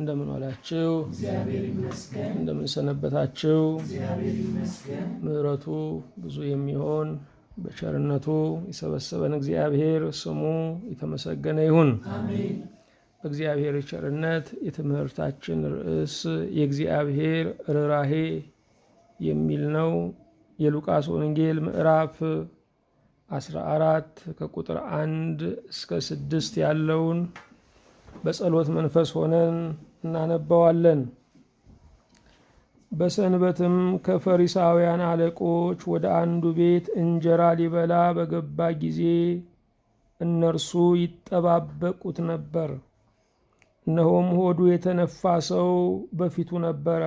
እንደምን ዋላችሁ? እንደምን ሰነበታችሁ? ምሕረቱ ብዙ የሚሆን በቸርነቱ የሰበሰበን እግዚአብሔር ስሙ የተመሰገነ ይሁን። በእግዚአብሔር ቸርነት የትምህርታችን ርዕስ የእግዚአብሔር ርኅራሄ የሚል ነው። የሉቃስ ወንጌል ምዕራፍ 14 ከቁጥር 1 እስከ ስድስት ያለውን በጸሎት መንፈስ ሆነን እናነባዋለን። በሰንበትም ከፈሪሳውያን አለቆች ወደ አንዱ ቤት እንጀራ ሊበላ በገባ ጊዜ እነርሱ ይጠባበቁት ነበር። እነሆም ሆዱ የተነፋ ሰው በፊቱ ነበረ።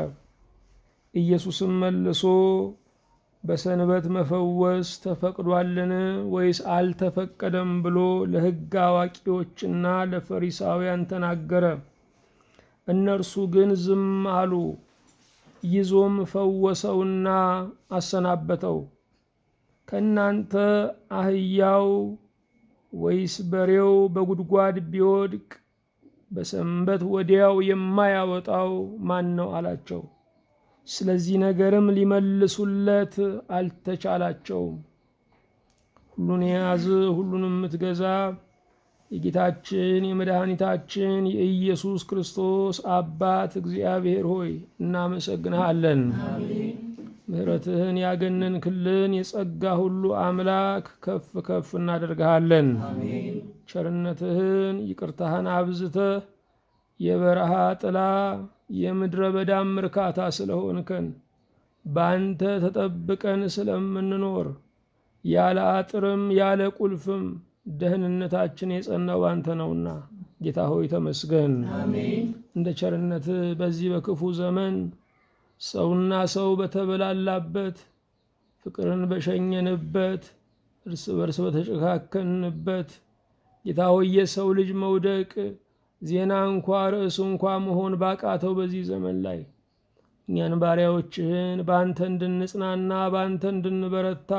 ኢየሱስም መልሶ በሰንበት መፈወስ ተፈቅዷልን ወይስ አልተፈቀደም ብሎ ለሕግ አዋቂዎችና ለፈሪሳውያን ተናገረ። እነርሱ ግን ዝም አሉ። ይዞም ፈወሰውና አሰናበተው። ከእናንተ አህያው ወይስ በሬው በጉድጓድ ቢወድቅ በሰንበት ወዲያው የማያወጣው ማን ነው? አላቸው። ስለዚህ ነገርም ሊመልሱለት አልተቻላቸውም ሁሉን የያዝ ሁሉንም የምትገዛ የጌታችን የመድኃኒታችን የኢየሱስ ክርስቶስ አባት እግዚአብሔር ሆይ እናመሰግንሃለን። ምሕረትህን ያገነንክልን የጸጋ ሁሉ አምላክ ከፍ ከፍ እናደርግሃለን። ቸርነትህን ይቅርታህን አብዝተህ የበረሃ ጥላ የምድረ በዳም እርካታ ስለሆንከን በአንተ ተጠብቀን ስለምንኖር ያለ አጥርም ያለ ቁልፍም ደህንነታችን የጸናው አንተ ነውና ጌታ ሆይ ተመስገን። እንደ ቸርነት በዚህ በክፉ ዘመን ሰውና ሰው በተበላላበት፣ ፍቅርን በሸኘንበት፣ እርስ በርስ በተጨካከንበት ጌታ ሆይ የሰው ልጅ መውደቅ ዜና እንኳ ርዕሱ እንኳ መሆን ባቃተው በዚህ ዘመን ላይ እኛን ባሪያዎችህን በአንተ እንድንጽናና በአንተ እንድንበረታ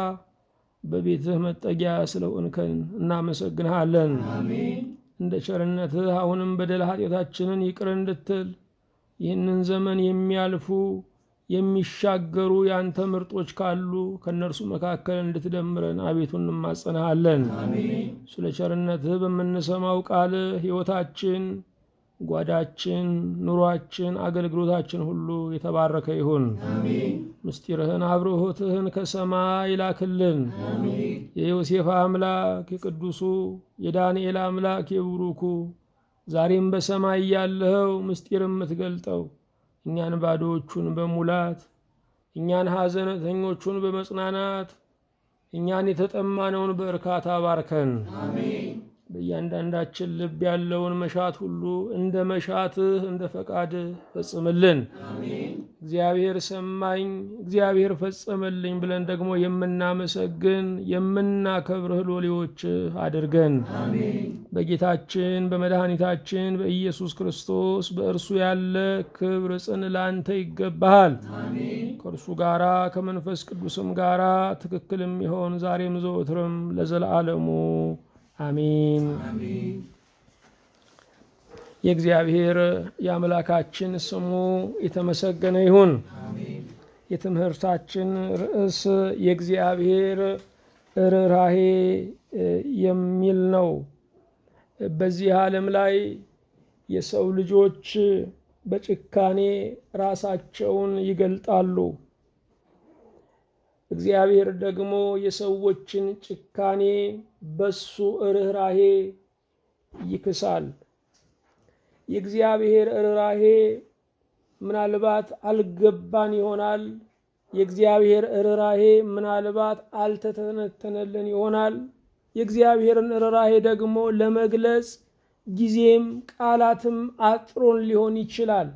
በቤትህ መጠጊያ ስለሆንከን እናመሰግንሃለን። እንደ ቸርነትህ አሁንም በደል ኃጢአታችንን ይቅር እንድትል ይህንን ዘመን የሚያልፉ የሚሻገሩ ያንተ ምርጦች ካሉ ከእነርሱ መካከል እንድትደምረን አቤቱ እንማጸናሃለን። ስለ ቸርነትህ በምንሰማው ቃል ሕይወታችን፣ ጓዳችን፣ ኑሯችን፣ አገልግሎታችን ሁሉ የተባረከ ይሁን። ምስጢርህን አብርሆትህን ከሰማይ ይላክልን። የዮሴፍ አምላክ የቅዱሱ የዳንኤል አምላክ የብሩኩ ዛሬም በሰማይ ያለኸው ምስጢር የምትገልጠው እኛን ባዶዎቹን በሙላት እኛን ሐዘነተኞቹን በመጽናናት እኛን የተጠማነውን በእርካታ ባርከን። በእያንዳንዳችን ልብ ያለውን መሻት ሁሉ እንደ መሻትህ እንደ ፈቃድህ ፈጽምልን። እግዚአብሔር ሰማኝ፣ እግዚአብሔር ፈጸመልኝ ብለን ደግሞ የምናመሰግን የምናከብርህ ሎሌዎች አድርገን። በጌታችን በመድኃኒታችን በኢየሱስ ክርስቶስ በእርሱ ያለ ክብር ጽን ላንተ ይገባሃል። ከእርሱ ጋራ ከመንፈስ ቅዱስም ጋራ ትክክልም ይሆን ዛሬም ዘወትርም ለዘላለሙ አሚን። የእግዚአብሔር የአምላካችን ስሙ የተመሰገነ ይሁን። የትምህርታችን ርዕስ የእግዚአብሔር ርኅራሄ የሚል ነው። በዚህ ዓለም ላይ የሰው ልጆች በጭካኔ ራሳቸውን ይገልጣሉ። እግዚአብሔር ደግሞ የሰዎችን ጭካኔ በሱ ርኅራሄ ይክሳል። የእግዚአብሔር ርኅራሄ ምናልባት አልገባን ይሆናል። የእግዚአብሔር ርኅራሄ ምናልባት አልተተነተነልን ይሆናል። የእግዚአብሔርን ርኅራሄ ደግሞ ለመግለጽ ጊዜም ቃላትም አጥሮን ሊሆን ይችላል።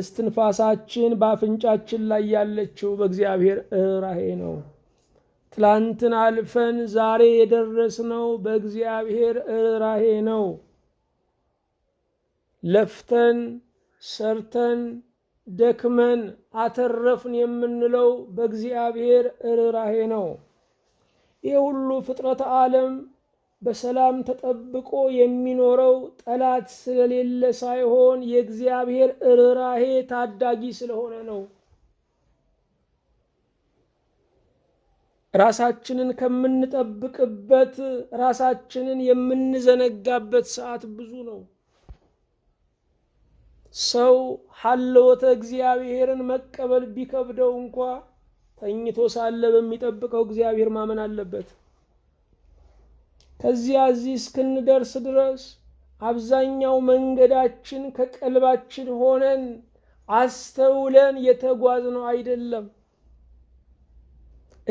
እስትንፋሳችን በአፍንጫችን ላይ ያለችው በእግዚአብሔር ርኅራሄ ነው። ትላንትን አልፈን ዛሬ የደረስነው በእግዚአብሔር ርኅራሄ ነው። ለፍተን ሰርተን ደክመን አተረፍን የምንለው በእግዚአብሔር ርኅራሄ ነው። ይህ ሁሉ ፍጥረተ ዓለም በሰላም ተጠብቆ የሚኖረው ጠላት ስለሌለ ሳይሆን የእግዚአብሔር እርራሄ ታዳጊ ስለሆነ ነው። ራሳችንን ከምንጠብቅበት ራሳችንን የምንዘነጋበት ሰዓት ብዙ ነው። ሰው ሀለወተ እግዚአብሔርን መቀበል ቢከብደው እንኳ ተኝቶ ሳለ በሚጠብቀው እግዚአብሔር ማመን አለበት። ከዚያ እዚህ እስክንደርስ ድረስ አብዛኛው መንገዳችን ከቀልባችን ሆነን አስተውለን የተጓዝነው አይደለም።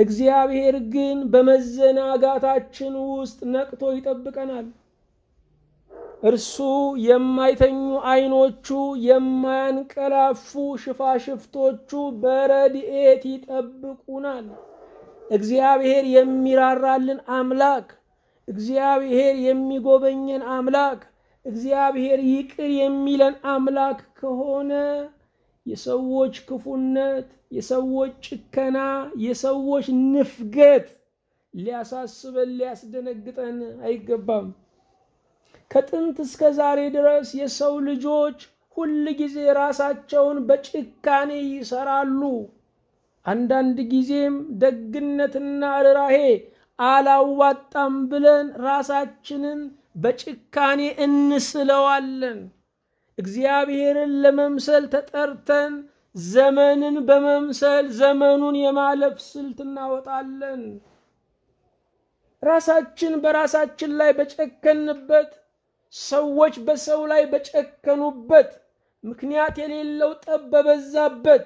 እግዚአብሔር ግን በመዘናጋታችን ውስጥ ነቅቶ ይጠብቀናል። እርሱ የማይተኙ አይኖቹ፣ የማያንቀላፉ ሽፋሽፍቶቹ በረድኤት ይጠብቁናል። እግዚአብሔር የሚራራልን አምላክ እግዚአብሔር የሚጎበኘን አምላክ እግዚአብሔር ይቅር የሚለን አምላክ ከሆነ የሰዎች ክፉነት፣ የሰዎች ጭከና፣ የሰዎች ንፍገት ሊያሳስበን ሊያስደነግጠን አይገባም። ከጥንት እስከ ዛሬ ድረስ የሰው ልጆች ሁል ጊዜ ራሳቸውን በጭካኔ ይሰራሉ። አንዳንድ ጊዜም ደግነትና ርኅራኄ አላዋጣም ብለን ራሳችንን በጭካኔ እንስለዋለን። እግዚአብሔርን ለመምሰል ተጠርተን ዘመንን በመምሰል ዘመኑን የማለፍ ስልት እናወጣለን። ራሳችን በራሳችን ላይ በጨከንበት፣ ሰዎች በሰው ላይ በጨከኑበት፣ ምክንያት የሌለው ጠብ በበዛበት፣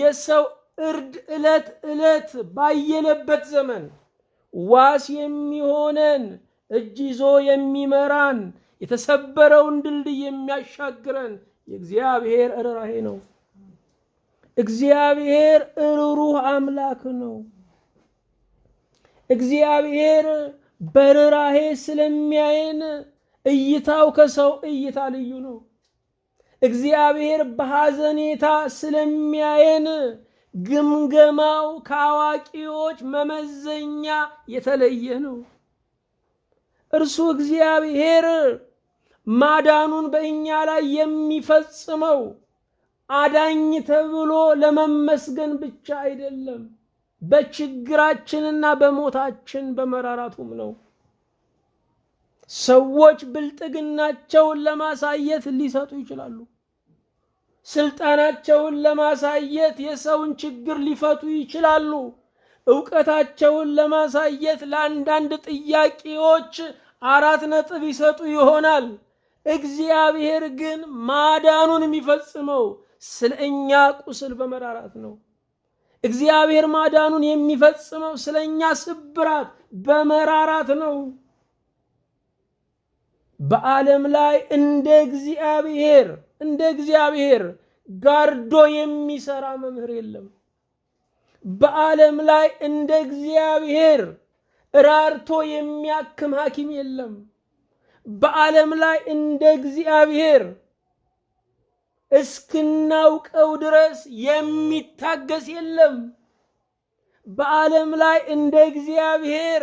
የሰው እርድ ዕለት ዕለት ባየነበት ዘመን ዋስ የሚሆነን እጅ ይዞ የሚመራን የተሰበረውን ድልድይ የሚያሻግረን የእግዚአብሔር እርራሄ ነው። እግዚአብሔር እርሩህ አምላክ ነው። እግዚአብሔር በርራሄ ስለሚያየን እይታው ከሰው እይታ ልዩ ነው። እግዚአብሔር በሐዘኔታ ስለሚያየን ግምገማው ከአዋቂዎች መመዘኛ የተለየ ነው። እርሱ እግዚአብሔር ማዳኑን በእኛ ላይ የሚፈጽመው አዳኝ ተብሎ ለመመስገን ብቻ አይደለም፣ በችግራችንና በሞታችን በመራራቱም ነው። ሰዎች ብልጥግናቸውን ለማሳየት ሊሰጡ ይችላሉ። ስልጣናቸውን ለማሳየት የሰውን ችግር ሊፈቱ ይችላሉ። እውቀታቸውን ለማሳየት ለአንዳንድ ጥያቄዎች አራት ነጥብ ይሰጡ ይሆናል። እግዚአብሔር ግን ማዳኑን የሚፈጽመው ስለ እኛ ቁስል በመራራት ነው። እግዚአብሔር ማዳኑን የሚፈጽመው ስለ እኛ ስብራት በመራራት ነው። በዓለም ላይ እንደ እግዚአብሔር እንደ እግዚአብሔር ጋርዶ የሚሰራ መምህር የለም። በዓለም ላይ እንደ እግዚአብሔር ራርቶ የሚያክም ሐኪም የለም። በዓለም ላይ እንደ እግዚአብሔር እስክናውቀው ድረስ የሚታገስ የለም። በዓለም ላይ እንደ እግዚአብሔር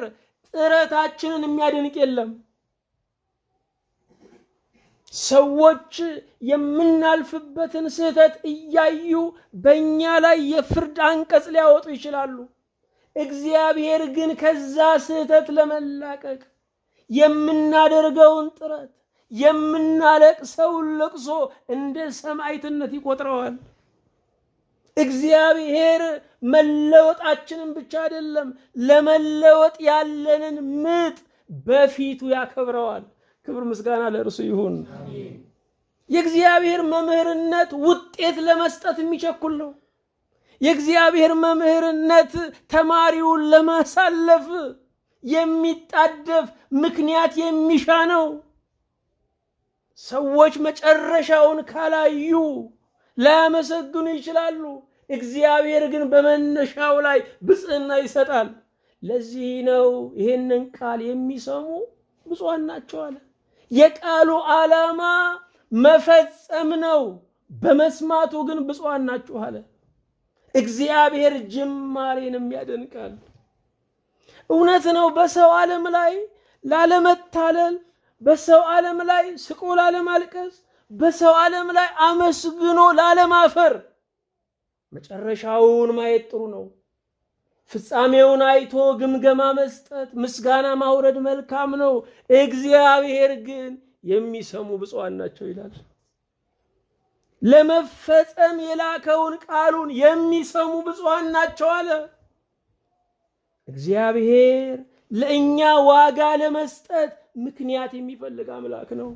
ጥረታችንን የሚያደንቅ የለም። ሰዎች የምናልፍበትን ስህተት እያዩ በእኛ ላይ የፍርድ አንቀጽ ሊያወጡ ይችላሉ። እግዚአብሔር ግን ከዛ ስህተት ለመላቀቅ የምናደርገውን ጥረት የምናለቅሰውን ለቅሶ እንደ ሰማዕትነት ይቆጥረዋል። እግዚአብሔር መለወጣችንን ብቻ አይደለም ለመለወጥ ያለንን ምጥ በፊቱ ያከብረዋል። ክብር ምስጋና ለእርሱ ይሁን። የእግዚአብሔር መምህርነት ውጤት ለመስጠት የሚቸኩል ነው። የእግዚአብሔር መምህርነት ተማሪውን ለማሳለፍ የሚጣደፍ ምክንያት የሚሻ ነው። ሰዎች መጨረሻውን ካላዩ ላያመሰግኑ ይችላሉ። እግዚአብሔር ግን በመነሻው ላይ ብጽዕና ይሰጣል። ለዚህ ነው ይህንን ቃል የሚሰሙ ብፁዓን ናቸው አለ። የቃሉ ዓላማ መፈጸም ነው። በመስማቱ ግን ብፁዓን ናችሁ አለ። እግዚአብሔር ጅማሬንም ያደንቃል። እውነት ነው። በሰው ዓለም ላይ ላለመታለል፣ በሰው ዓለም ላይ ስቆ ላለማልቀስ፣ በሰው ዓለም ላይ አመስግኖ ላለማፈር መጨረሻውን ማየት ጥሩ ነው። ፍጻሜውን አይቶ ግምገማ መስጠት፣ ምስጋና ማውረድ መልካም ነው። እግዚአብሔር ግን የሚሰሙ ብፁዓን ናቸው ይላል። ለመፈጸም የላከውን ቃሉን የሚሰሙ ብፁዓን ናቸው አለ። እግዚአብሔር ለእኛ ዋጋ ለመስጠት ምክንያት የሚፈልግ አምላክ ነው።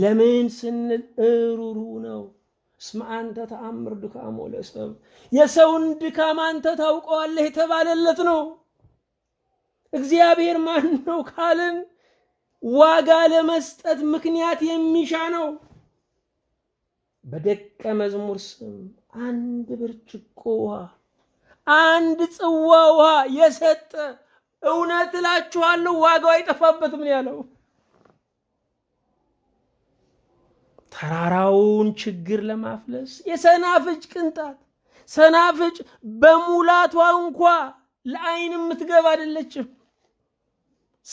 ለምን ስንል እሩሩ ነው። እስመ አንተ ተአምር ድካሞ ለሰብ የሰውን ድካም አንተ ታውቀዋለህ የተባለለት ነው። እግዚአብሔር ማን ነው ካልን ዋጋ ለመስጠት ምክንያት የሚሻ ነው። በደቀ መዝሙር ስም አንድ ብርጭቆ ውሃ፣ አንድ ጽዋ ውሃ የሰጠ እውነት እላችኋለሁ ዋጋው አይጠፋበትም ነው ያለው። ተራራውን ችግር ለማፍለስ የሰናፍጭ ቅንጣት ሰናፍጭ በሙላቷ እንኳ ለአይን የምትገባ አይደለችም።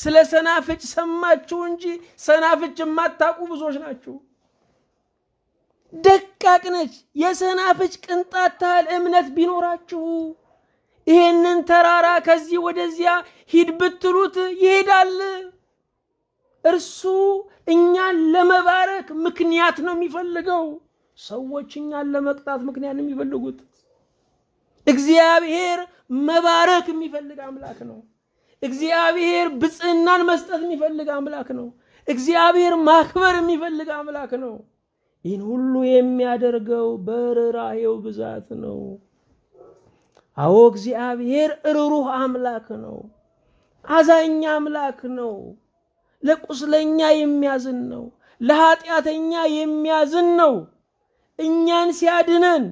ስለ ሰናፍጭ ሰማችሁ እንጂ ሰናፍጭ የማታውቁ ብዙዎች ናችሁ። ደቃቅ ነች፣ የሰናፍጭ ቅንጣት ታህል እምነት ቢኖራችሁ ይሄንን ተራራ ከዚህ ወደዚያ ሂድ ብትሉት ይሄዳል። እርሱ እኛን ለመባረክ ምክንያት ነው የሚፈልገው። ሰዎች እኛን ለመቅጣት ምክንያት ነው የሚፈልጉት። እግዚአብሔር መባረክ የሚፈልግ አምላክ ነው። እግዚአብሔር ብጽዕናን መስጠት የሚፈልግ አምላክ ነው። እግዚአብሔር ማክበር የሚፈልግ አምላክ ነው። ይህን ሁሉ የሚያደርገው በርኅራኄው ብዛት ነው። አዎ እግዚአብሔር ርሩህ አምላክ ነው። አዛኝ አምላክ ነው። ለቁስለኛ የሚያዝን ነው፣ ለኃጢአተኛ የሚያዝን ነው። እኛን ሲያድነን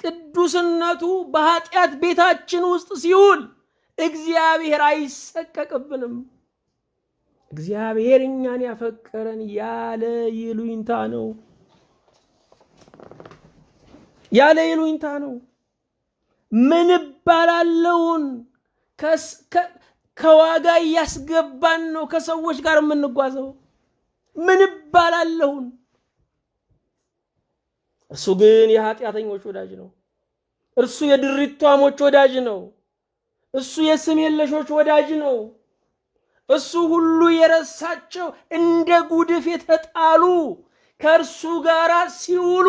ቅዱስነቱ በኃጢአት ቤታችን ውስጥ ሲውል እግዚአብሔር አይሰቀቅብንም። እግዚአብሔር እኛን ያፈቀረን ያለ ይሉኝታ ነው። ያለ ይሉኝታ ነው። ምን እባላለሁን ከዋጋ እያስገባን ነው ከሰዎች ጋር የምንጓዘው። ምን እባላለሁን? እርሱ ግን የኃጢአተኞች ወዳጅ ነው። እርሱ የድሪቷሞች ወዳጅ ነው። እሱ የስም የለሾች ወዳጅ ነው። እሱ ሁሉ የረሳቸው እንደ ጉድፍ የተጣሉ ከእርሱ ጋር ሲውሉ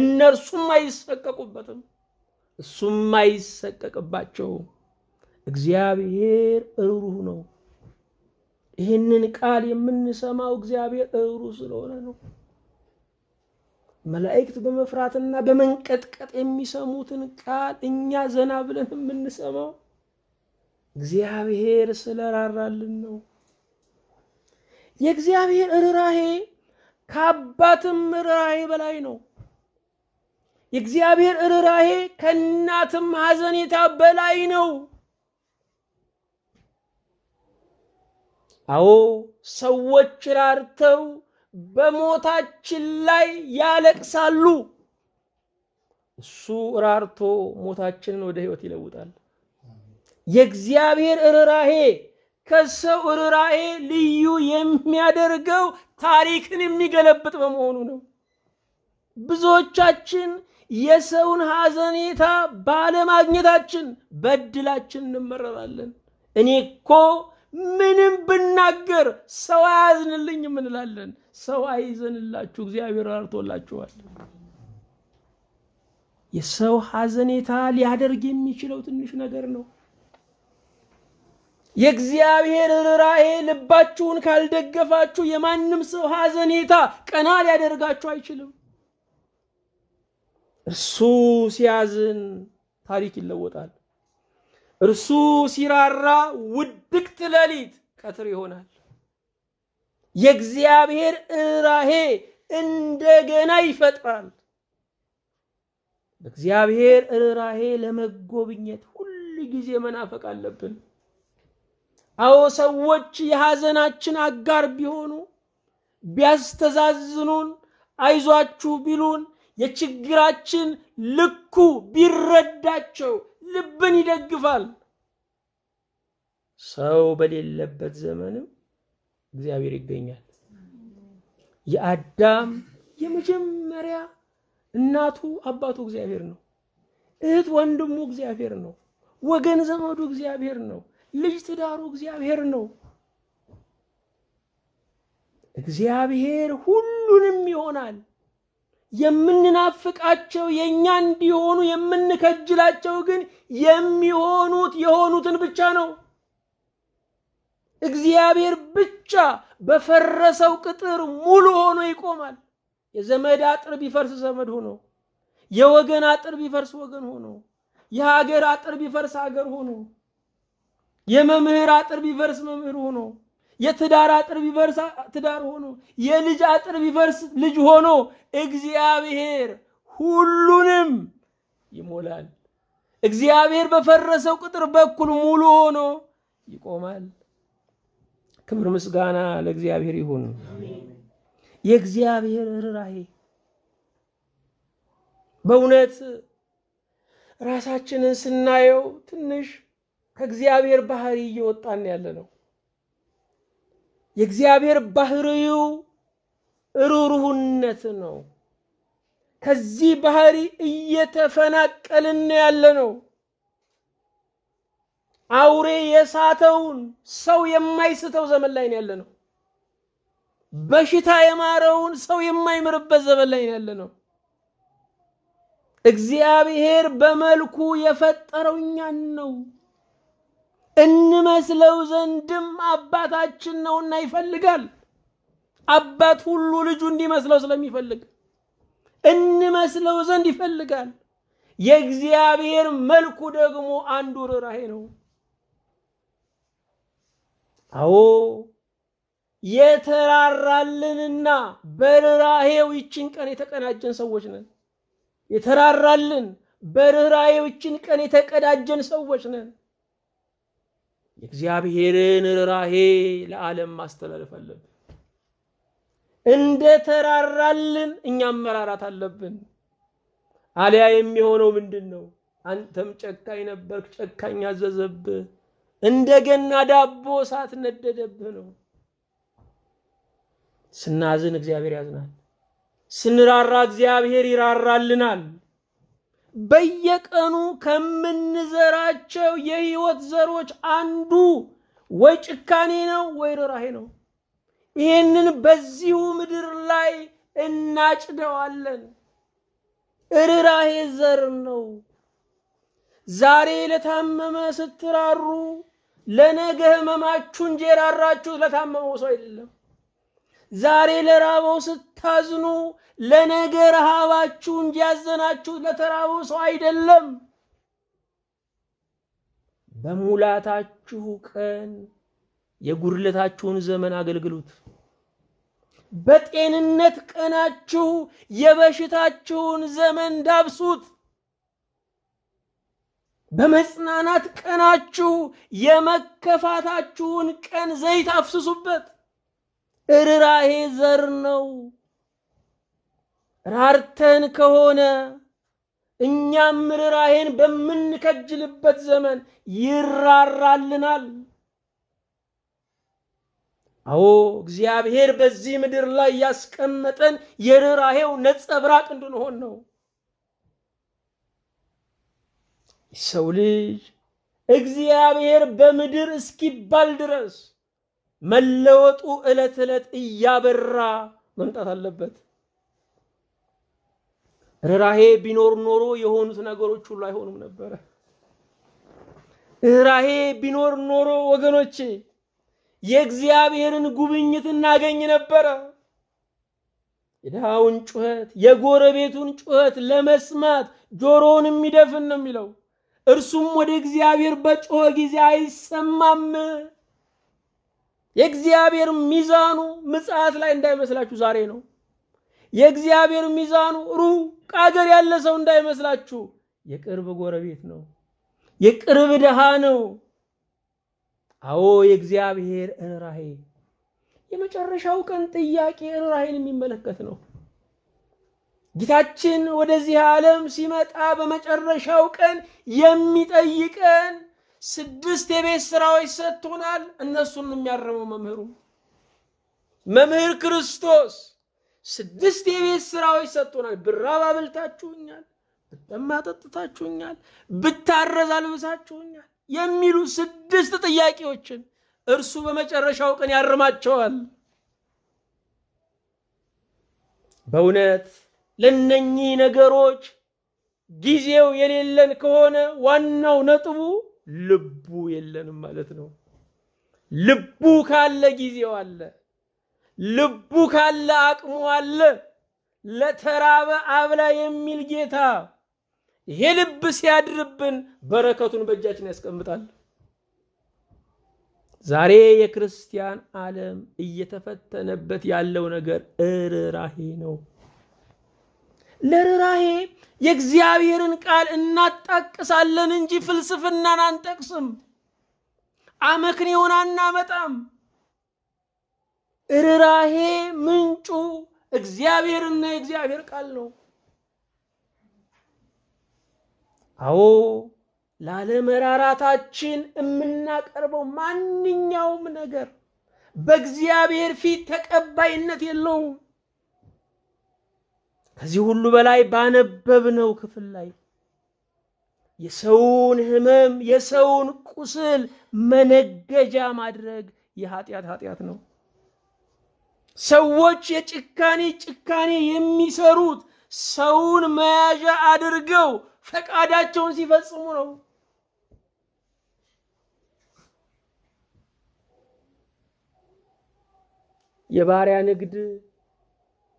እነርሱም አይሰቀቁበትም፣ እሱም አይሰቀቅባቸውም። እግዚአብሔር እሩህ ነው። ይህንን ቃል የምንሰማው እግዚአብሔር እሩህ ስለሆነ ነው። መላእክት በመፍራትና በመንቀጥቀጥ የሚሰሙትን ቃል እኛ ዘና ብለን የምንሰማው እግዚአብሔር ስለራራልን ነው። የእግዚአብሔር እርራሄ ከአባትም እርራሄ በላይ ነው። የእግዚአብሔር እርራሄ ከእናትም ሐዘኔታ በላይ ነው። አዎ ሰዎች ራርተው በሞታችን ላይ ያለቅሳሉ። እሱ ራርቶ ሞታችንን ወደ ህይወት ይለውጣል። የእግዚአብሔር እርራሄ ከሰው እርራሄ ልዩ የሚያደርገው ታሪክን የሚገለብጥ በመሆኑ ነው። ብዙዎቻችን የሰውን ሐዘኔታ ባለማግኘታችን በድላችን እንመረራለን። እኔ እኮ ምንም ብናገር ሰው አያዝንልኝ ምንላለን ሰው አይዘንላችሁ፣ እግዚአብሔር አርቶላችኋል። የሰው ሐዘኔታ ሊያደርግ የሚችለው ትንሽ ነገር ነው። የእግዚአብሔር ርኅራኄ ልባችሁን ካልደገፋችሁ የማንም ሰው ሐዘኔታ ቀና ሊያደርጋችሁ አይችልም። እርሱ ሲያዝን ታሪክ ይለወጣል። እርሱ ሲራራ ውድቅት ሌሊት ቀትር ይሆናል። የእግዚአብሔር እራሄ እንደገና ይፈጥራል። በእግዚአብሔር እራሄ ለመጎብኘት ሁል ጊዜ መናፈቅ አለብን። አዎ ሰዎች የሐዘናችን አጋር ቢሆኑ ቢያስተዛዝኑን፣ አይዟችሁ ቢሉን፣ የችግራችን ልኩ ቢረዳቸው ልብን ይደግፋል። ሰው በሌለበት ዘመንም እግዚአብሔር ይገኛል። የአዳም የመጀመሪያ እናቱ አባቱ እግዚአብሔር ነው። እህት ወንድሙ እግዚአብሔር ነው። ወገን ዘመዱ እግዚአብሔር ነው። ልጅ ትዳሩ እግዚአብሔር ነው። እግዚአብሔር ሁሉንም ይሆናል። የምንናፍቃቸው የእኛ እንዲሆኑ የምንከጅላቸው ግን የሚሆኑት የሆኑትን ብቻ ነው። እግዚአብሔር ብቻ በፈረሰው ቅጥር ሙሉ ሆኖ ይቆማል። የዘመድ አጥር ቢፈርስ ዘመድ ሆኖ፣ የወገን አጥር ቢፈርስ ወገን ሆኖ፣ የሀገር አጥር ቢፈርስ ሀገር ሆኖ፣ የመምህር አጥር ቢፈርስ መምህር ሆኖ የትዳር አጥር ቢፈርስ ትዳር ሆኖ የልጅ አጥር ቢፈርስ ልጅ ሆኖ እግዚአብሔር ሁሉንም ይሞላል። እግዚአብሔር በፈረሰው ቁጥር በኩል ሙሉ ሆኖ ይቆማል። ክብር ምስጋና ለእግዚአብሔር ይሁን። የእግዚአብሔር ርኅራኄ በእውነት ራሳችንን ስናየው ትንሽ ከእግዚአብሔር ባህሪ እየወጣን ያለ ነው። የእግዚአብሔር ባህሪው ሩሩህነት ነው። ከዚህ ባህሪ እየተፈናቀልን ያለ ነው። አውሬ የሳተውን ሰው የማይስተው ዘመን ላይ ነው ያለ ነው። በሽታ የማረውን ሰው የማይምርበት ዘመን ላይ ነው ያለ ነው። እግዚአብሔር በመልኩ የፈጠረው እኛን ነው። እንመስለው ዘንድም አባታችን ነውና ይፈልጋል። አባት ሁሉ ልጁ እንዲመስለው ስለሚፈልግ እንመስለው ዘንድ ይፈልጋል። የእግዚአብሔር መልኩ ደግሞ አንዱ ርራሄ ነው። አዎ የተራራልንና በርኅራሄው ይችን ቀን የተቀናጀን ሰዎች ነን። የተራራልን በርኅራሄው ይችን ቀን የተቀዳጀን ሰዎች ነን። የእግዚአብሔርን ራሄ ለዓለም ማስተላለፍ አለብን። እንደ ተራራልን እኛም መራራት አለብን። አሊያ የሚሆነው ምንድን ነው? አንተም ጨካኝ ነበርክ፣ ጨካኝ አዘዘብህ፣ እንደገና ዳቦ እሳት ነደደብህ ነው። ስናዝን እግዚአብሔር ያዝናል፣ ስንራራ እግዚአብሔር ይራራልናል። በየቀኑ ከምንዘራቸው የህይወት ዘሮች አንዱ ወይ ጭካኔ ነው ወይ ርኅራኄ ነው። ይህንን በዚሁ ምድር ላይ እናጭደዋለን። ርኅራኄ ዘር ነው። ዛሬ ለታመመ ስትራሩ ለነገ ህመማችሁ እንጂ የራራችሁት ለታመመው ሰው አይደለም። ዛሬ ለራበው ስታዝኑ ለነገ ረሃባችሁ እንጂ ያዘናችሁ ለተራበው ሰው አይደለም። በሙላታችሁ ቀን የጉድለታችሁን ዘመን አገልግሉት። በጤንነት ቀናችሁ የበሽታችሁን ዘመን ዳብሱት። በመጽናናት ቀናችሁ የመከፋታችሁን ቀን ዘይት አፍስሱበት። እርራሄ ዘር ነው። ራርተን ከሆነ እኛም ርራሄን በምንከጅልበት ዘመን ይራራልናል። አዎ እግዚአብሔር በዚህ ምድር ላይ ያስቀመጠን የርራሄው ነጸብራቅ እንድንሆን ነው። ሰው ልጅ እግዚአብሔር በምድር እስኪባል ድረስ መለወጡ ዕለት ዕለት እያበራ መምጣት አለበት። ርኅራሄ ቢኖር ኖሮ የሆኑት ነገሮች ሁሉ አይሆኑም ነበረ። ርኅራሄ ቢኖር ኖሮ ወገኖቼ የእግዚአብሔርን ጉብኝት እናገኝ ነበረ። የድሃውን ጩኸት፣ የጎረቤቱን ጩኸት ለመስማት ጆሮውን የሚደፍን ነው የሚለው። እርሱም ወደ እግዚአብሔር በጮኸ ጊዜ አይሰማም። የእግዚአብሔር ሚዛኑ ምጽአት ላይ እንዳይመስላችሁ ዛሬ ነው። የእግዚአብሔር ሚዛኑ ሩቅ አገር ያለ ሰው እንዳይመስላችሁ የቅርብ ጎረቤት ነው። የቅርብ ድሃ ነው። አዎ የእግዚአብሔር ርኅራኄ የመጨረሻው ቀን ጥያቄ ርኅራኄን የሚመለከት ነው። ጌታችን ወደዚህ ዓለም ሲመጣ በመጨረሻው ቀን የሚጠይቀን ስድስት የቤት ስራዎች ሰጥቶናል። እነሱን የሚያረመው መምህሩ መምህር ክርስቶስ ስድስት የቤት ስራዎች ሰጥቶናል። ብራብ አብልታችሁኛል፣ ብጠማ አጠጥታችሁኛል፣ ብታረዝ አልብሳችሁኛል የሚሉ ስድስት ጥያቄዎችን እርሱ በመጨረሻው ቀን ያርማቸዋል። በእውነት ለነኚህ ነገሮች ጊዜው የሌለን ከሆነ ዋናው ነጥቡ ልቡ የለንም ማለት ነው። ልቡ ካለ ጊዜው አለ። ልቡ ካለ አቅሙ አለ። ለተራበ አብላ የሚል ጌታ ይሄ ልብ ሲያድርብን በረከቱን በእጃችን ያስቀምጣል። ዛሬ የክርስቲያን ዓለም እየተፈተነበት ያለው ነገር እርራሄ ነው። ለርኅራሄ የእግዚአብሔርን ቃል እናጣቅሳለን እንጂ ፍልስፍናን አንጠቅስም። አመክንዮን አናመጣም። ርኅራሄ ምንጩ እግዚአብሔርና የእግዚአብሔር ቃል ነው። አዎ ላለመራራታችን የምናቀርበው ማንኛውም ነገር በእግዚአብሔር ፊት ተቀባይነት የለውም። ከዚህ ሁሉ በላይ ባነበብነው ክፍል ላይ የሰውን ህመም የሰውን ቁስል መነገጃ ማድረግ የኃጢአት ኃጢአት ነው። ሰዎች የጭካኔ ጭካኔ የሚሰሩት ሰውን መያዣ አድርገው ፈቃዳቸውን ሲፈጽሙ ነው። የባሪያ ንግድ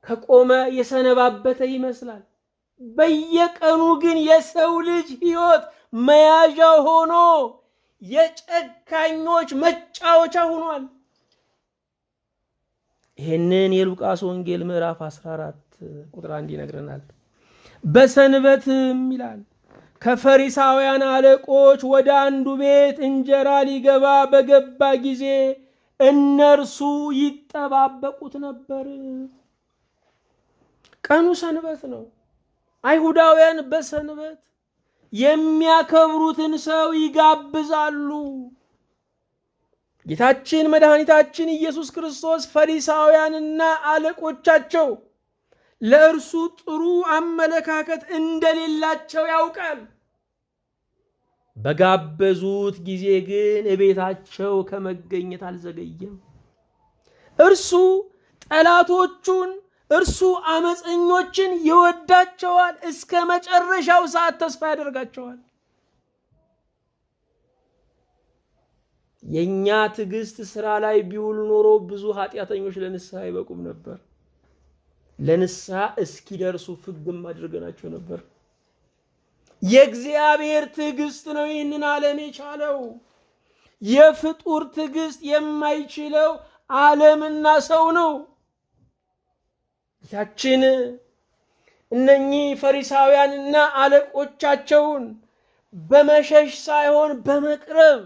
ከቆመ የሰነባበተ ይመስላል። በየቀኑ ግን የሰው ልጅ ሕይወት መያዣ ሆኖ የጨካኞች መጫወቻ ሆኗል። ይህንን የሉቃስ ወንጌል ምዕራፍ 14 ቁጥር አንድ ይነግረናል። በሰንበትም ይላል ከፈሪሳውያን አለቆች ወደ አንዱ ቤት እንጀራ ሊገባ በገባ ጊዜ እነርሱ ይጠባበቁት ነበር። ቀኑ ሰንበት ነው። አይሁዳውያን በሰንበት የሚያከብሩትን ሰው ይጋብዛሉ። ጌታችን መድኃኒታችን ኢየሱስ ክርስቶስ ፈሪሳውያንና አለቆቻቸው ለእርሱ ጥሩ አመለካከት እንደሌላቸው ያውቃል። በጋበዙት ጊዜ ግን እቤታቸው ከመገኘት አልዘገየም። እርሱ ጠላቶቹን እርሱ አመፀኞችን ይወዳቸዋል፣ እስከ መጨረሻው ሰዓት ተስፋ ያደርጋቸዋል። የእኛ ትዕግስት ስራ ላይ ቢውል ኖሮ ብዙ ኃጢአተኞች ለንስሐ አይበቁም ነበር። ለንስሐ እስኪደርሱ ፍግም አድርገናቸው ነበር። የእግዚአብሔር ትዕግስት ነው ይህንን ዓለም የቻለው። የፍጡር ትዕግስት የማይችለው ዓለምና ሰው ነው። ያችን እነኚህ ፈሪሳውያንና አለቆቻቸውን በመሸሽ ሳይሆን በመቅረብ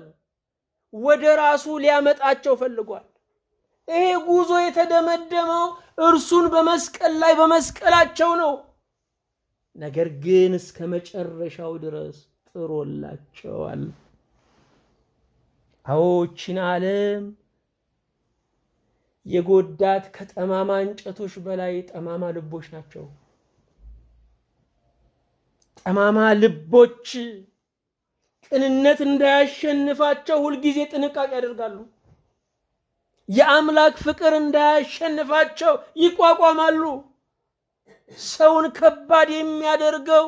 ወደ ራሱ ሊያመጣቸው ፈልጓል። ይሄ ጉዞ የተደመደመው እርሱን በመስቀል ላይ በመስቀላቸው ነው። ነገር ግን እስከ መጨረሻው ድረስ ጥሮላቸዋል። አዎችን ይችን ዓለም የጎዳት ከጠማማ እንጨቶች በላይ ጠማማ ልቦች ናቸው። ጠማማ ልቦች ቅንነት እንዳያሸንፋቸው ሁልጊዜ ጥንቃቄ ያደርጋሉ። የአምላክ ፍቅር እንዳያሸንፋቸው ይቋቋማሉ። ሰውን ከባድ የሚያደርገው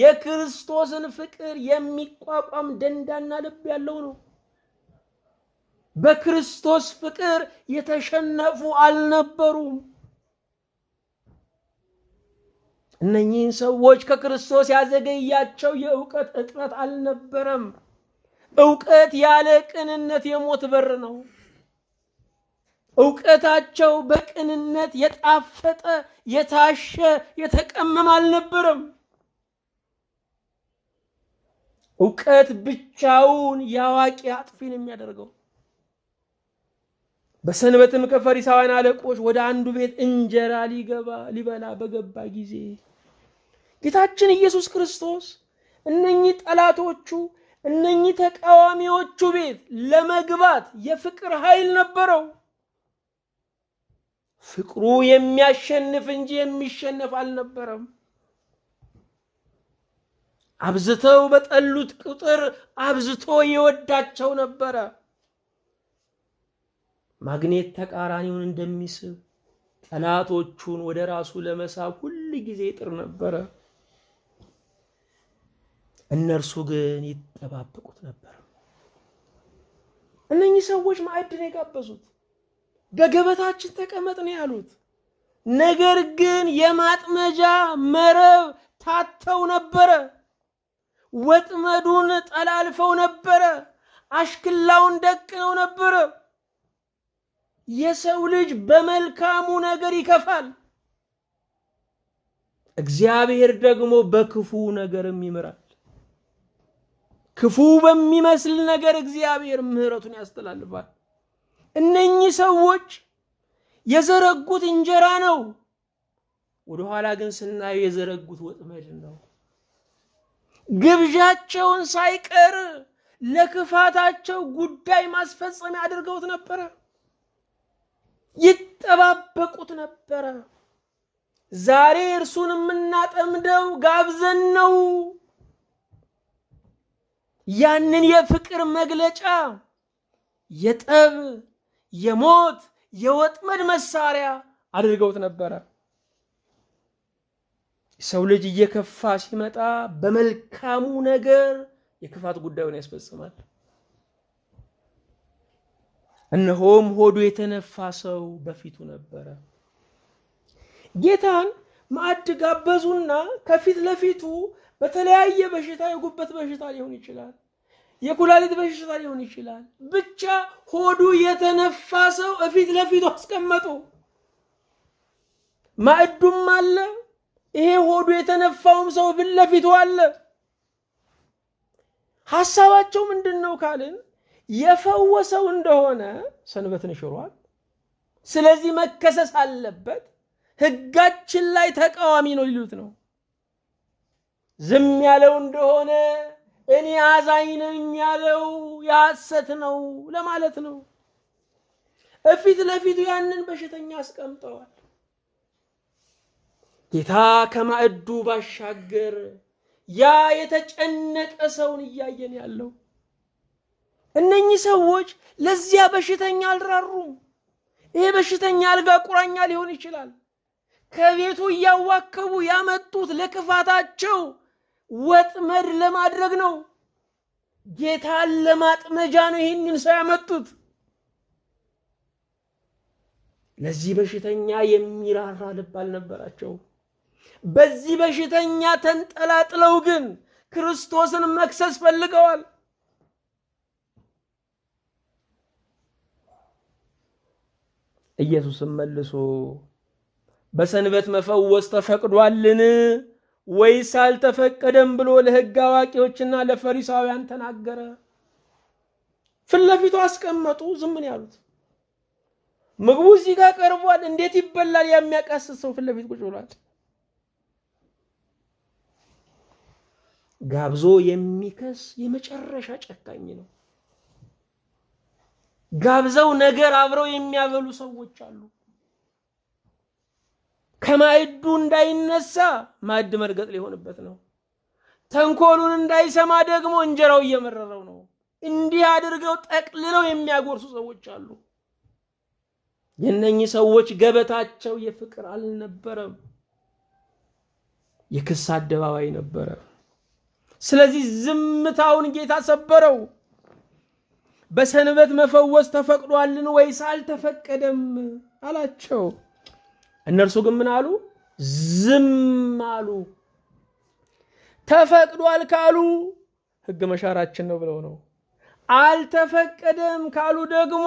የክርስቶስን ፍቅር የሚቋቋም ደንዳና ልብ ያለው ነው። በክርስቶስ ፍቅር የተሸነፉ አልነበሩም። እነኚህን ሰዎች ከክርስቶስ ያዘገያቸው የእውቀት እጥረት አልነበረም። እውቀት ያለ ቅንነት የሞት በር ነው። እውቀታቸው በቅንነት የጣፈጠ የታሸ የተቀመመ አልነበረም። እውቀት ብቻውን የአዋቂ አጥፊን የሚያደርገው። በሰንበትም ከፈሪሳውያን አለቆች ወደ አንዱ ቤት እንጀራ ሊገባ ሊበላ በገባ ጊዜ ጌታችን ኢየሱስ ክርስቶስ እነኚህ ጠላቶቹ እነኚህ ተቃዋሚዎቹ ቤት ለመግባት የፍቅር ኃይል ነበረው። ፍቅሩ የሚያሸንፍ እንጂ የሚሸነፍ አልነበረም። አብዝተው በጠሉት ቁጥር አብዝቶ ይወዳቸው ነበረ። ማግኔት ተቃራኒውን እንደሚስብ ጠላቶቹን ወደ ራሱ ለመሳብ ሁል ጊዜ ይጥር ነበረ። እነርሱ ግን ይጠባበቁት ነበር። እነኚህ ሰዎች ማዕድን የጋበዙት በገበታችን ተቀመጥ ነው ያሉት። ነገር ግን የማጥመጃ መረብ ታተው ነበረ። ወጥመዱን ጠላልፈው ነበረ። አሽክላውን ደቅነው ነበረ። የሰው ልጅ በመልካሙ ነገር ይከፋል፣ እግዚአብሔር ደግሞ በክፉ ነገርም ይምራል። ክፉ በሚመስል ነገር እግዚአብሔር ምሕረቱን ያስተላልፋል። እነኚህ ሰዎች የዘረጉት እንጀራ ነው። ወደኋላ ግን ስናየው የዘረጉት ወጥመድ ነው። ግብዣቸውን ሳይቀር ለክፋታቸው ጉዳይ ማስፈጸሚያ አድርገውት ነበረ። ይጠባበቁት ነበረ። ዛሬ እርሱን የምናጠምደው ጋብዘን ነው። ያንን የፍቅር መግለጫ የጠብ የሞት የወጥመድ መሳሪያ አድርገውት ነበረ። ሰው ልጅ እየከፋ ሲመጣ በመልካሙ ነገር የክፋት ጉዳዩን ያስፈጽማል። እነሆም ሆዱ የተነፋ ሰው በፊቱ ነበረ። ጌታን ማዕድ ጋበዙና ከፊት ለፊቱ በተለያየ በሽታ የጉበት በሽታ ሊሆን ይችላል፣ የኩላሊት በሽታ ሊሆን ይችላል። ብቻ ሆዱ የተነፋ ሰው እፊት ለፊቱ አስቀመጡ። ማዕዱም አለ፣ ይሄ ሆዱ የተነፋውም ሰው ፊት ለፊቱ አለ። ሀሳባቸው ምንድን ነው ካልን የፈወሰው እንደሆነ ሰንበትን ሽሯል። ስለዚህ መከሰስ አለበት። ህጋችን ላይ ተቃዋሚ ነው ሊሉት ነው። ዝም ያለው እንደሆነ እኔ አዛኝ ነኝ ያለው የሐሰት ነው ለማለት ነው። እፊት ለፊቱ ያንን በሽተኛ አስቀምጠዋል። ጌታ ከማዕዱ ባሻገር ያ የተጨነቀ ሰውን እያየን ያለው እነኚህ ሰዎች ለዚያ በሽተኛ አልራሩም። ይሄ በሽተኛ አልጋ ቁራኛ ሊሆን ይችላል። ከቤቱ እያዋከቡ ያመጡት ለክፋታቸው ወጥመድ ለማድረግ ነው። ጌታን ለማጥመጃ ነው ይህንን ሰው ያመጡት። ለዚህ በሽተኛ የሚራራ ልብ አልነበራቸው። በዚህ በሽተኛ ተንጠላጥለው ግን ክርስቶስን መክሰስ ፈልገዋል። ኢየሱስም መልሶ በሰንበት መፈወስ ተፈቅዷልን ወይስ አልተፈቀደም ብሎ ለሕግ አዋቂዎችና ለፈሪሳውያን ተናገረ። ፊት ለፊቱ አስቀመጡ። ዝም ምን ያሉት ምግቡ እዚህ ጋር ቀርቧል። እንዴት ይበላል? የሚያቃስት ሰው ፊት ለፊት ቁጭ ብሏል። ጋብዞ የሚከስ የመጨረሻ ጨካኝ ነው። ጋብዘው ነገር አብረው የሚያበሉ ሰዎች አሉ። ከማዕዱ እንዳይነሳ ማዕድ መርገጥ ሊሆንበት ነው። ተንኮሉን እንዳይሰማ ደግሞ እንጀራው እየመረረው ነው። እንዲህ አድርገው ጠቅልለው የሚያጎርሱ ሰዎች አሉ። የነኚህ ሰዎች ገበታቸው የፍቅር አልነበረም፣ የክስ አደባባይ ነበረ። ስለዚህ ዝምታውን ጌታ ሰበረው። በሰንበት መፈወስ ተፈቅዷልን ወይስ አልተፈቀደም አላቸው። እነርሱ ግን ምን አሉ? ዝም አሉ። ተፈቅዷል ካሉ ህግ መሻራችን ነው ብለው ነው። አልተፈቀደም ካሉ ደግሞ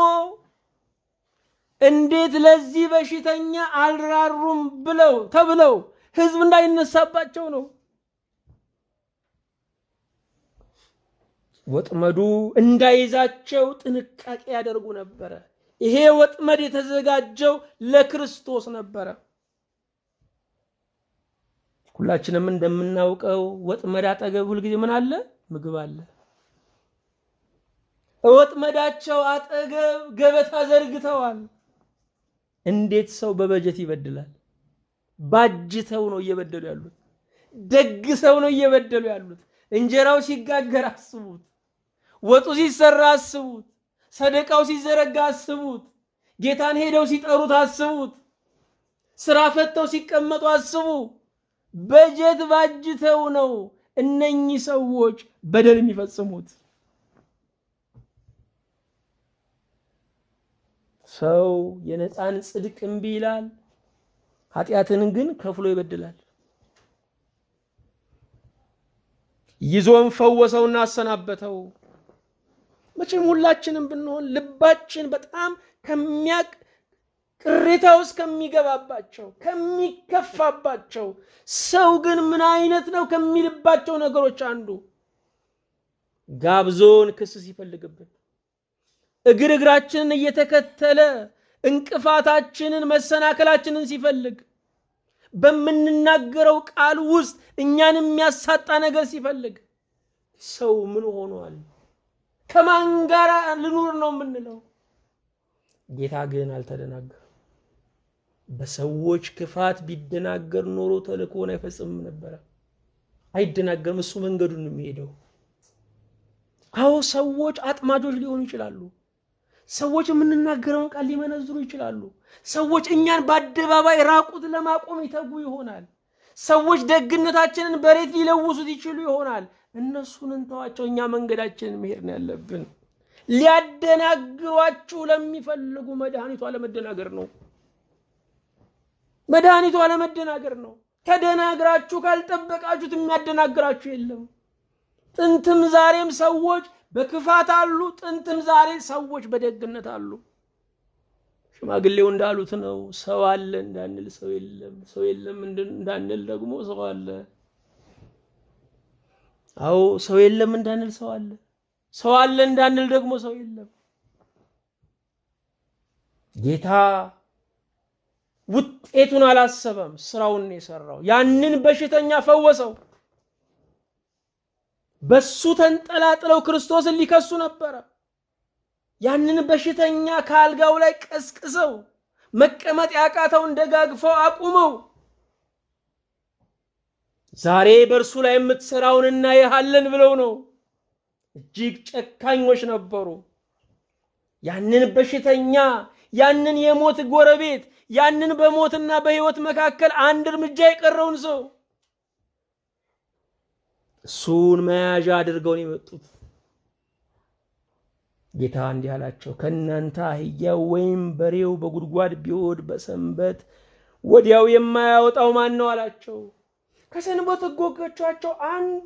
እንዴት ለዚህ በሽተኛ አልራሩም ብለው ተብለው ህዝብ እንዳይነሳባቸው ነው። ወጥመዱ እንዳይዛቸው ጥንቃቄ ያደርጉ ነበረ። ይሄ ወጥመድ የተዘጋጀው ለክርስቶስ ነበረ። ሁላችንም እንደምናውቀው ወጥመድ አጠገብ ሁልጊዜ ምን አለ? ምግብ አለ። ወጥመዳቸው አጠገብ ገበታ ዘርግተዋል። እንዴት ሰው በበጀት ይበድላል? ባጅተው ነው እየበደሉ ያሉት። ደግሰው ነው እየበደሉ ያሉት። እንጀራው ሲጋገር አስቡት። ወጡ ሲሰራ አስቡት። ሰደቃው ሲዘረጋ አስቡት። ጌታን ሄደው ሲጠሩት አስቡት። ስራ ፈተው ሲቀመጡ አስቡ። በጀት ባጅተው ነው እነኚህ ሰዎች በደል የሚፈጽሙት። ሰው የነፃን ጽድቅ እምቢ ይላል፣ ኃጢአትን ግን ከፍሎ ይበድላል። ይዞም ፈወሰውና አሰናበተው። መቼም ሁላችንም ብንሆን ልባችን በጣም ከሚያቅ ቅሬታ ውስጥ ከሚገባባቸው ከሚከፋባቸው ሰው ግን ምን አይነት ነው ከሚልባቸው ነገሮች አንዱ ጋብዞን ክስ ሲፈልግብን እግር እግራችንን እየተከተለ እንቅፋታችንን መሰናከላችንን ሲፈልግ በምንናገረው ቃል ውስጥ እኛን የሚያሳጣ ነገር ሲፈልግ ሰው ምን ሆኗል? ከማን ጋር ልኑር ነው የምንለው? ጌታ ግን አልተደናገርም። በሰዎች ክፋት ቢደናገር ኖሮ ተልእኮውን አይፈጽምም ነበረ። አይደናገርም። እሱ መንገዱን የሚሄደው። አዎ ሰዎች አጥማጆች ሊሆኑ ይችላሉ። ሰዎች የምንናገረውን ቃል ሊመነዝሩ ይችላሉ። ሰዎች እኛን በአደባባይ ራቁት ለማቆም ይተጉ ይሆናል። ሰዎች ደግነታችንን በሬት ሊለውሱት ይችሉ ይሆናል። እነሱን እንተዋቸው፣ እኛ መንገዳችንን መሄድ ነው ያለብን። ሊያደናግሯችሁ ለሚፈልጉ መድኃኒቱ አለመደናገር ነው። መድኃኒቱ አለመደናገር ነው። ተደናግራችሁ ካልጠበቃችሁት የሚያደናግራችሁ የለም። ጥንትም ዛሬም ሰዎች በክፋት አሉ። ጥንትም ዛሬ ሰዎች በደግነት አሉ። ሽማግሌው እንዳሉት ነው። ሰው አለ እንዳንል ሰው የለም፣ ሰው የለም እንዳንል ደግሞ ሰው አለ። አዎ ሰው የለም እንዳንል ሰው አለ፣ ሰው አለ እንዳንል ደግሞ ሰው የለም። ጌታ ውጤቱን አላሰበም፣ ስራውን የሰራው ያንን በሽተኛ ፈወሰው። በሱ ተንጠላጥለው ክርስቶስን ሊከሱ ነበረ። ያንን በሽተኛ ከአልጋው ላይ ቀስቅሰው መቀመጥ ያቃተውን ደጋግፈው አቁመው ዛሬ በእርሱ ላይ የምትሰራውን እናይሃለን ብለው ነው። እጅግ ጨካኞች ነበሩ። ያንን በሽተኛ፣ ያንን የሞት ጎረቤት፣ ያንን በሞትና በሕይወት መካከል አንድ እርምጃ የቀረውን ሰው እሱን መያዣ አድርገውን የመጡት ጌታ እንዲህ አላቸው፣ ከእናንተ አህያው ወይም በሬው በጉድጓድ ቢወድ በሰንበት ወዲያው የማያወጣው ማን ነው አላቸው። ከሰንበት ሕጎቻቸው አንዱ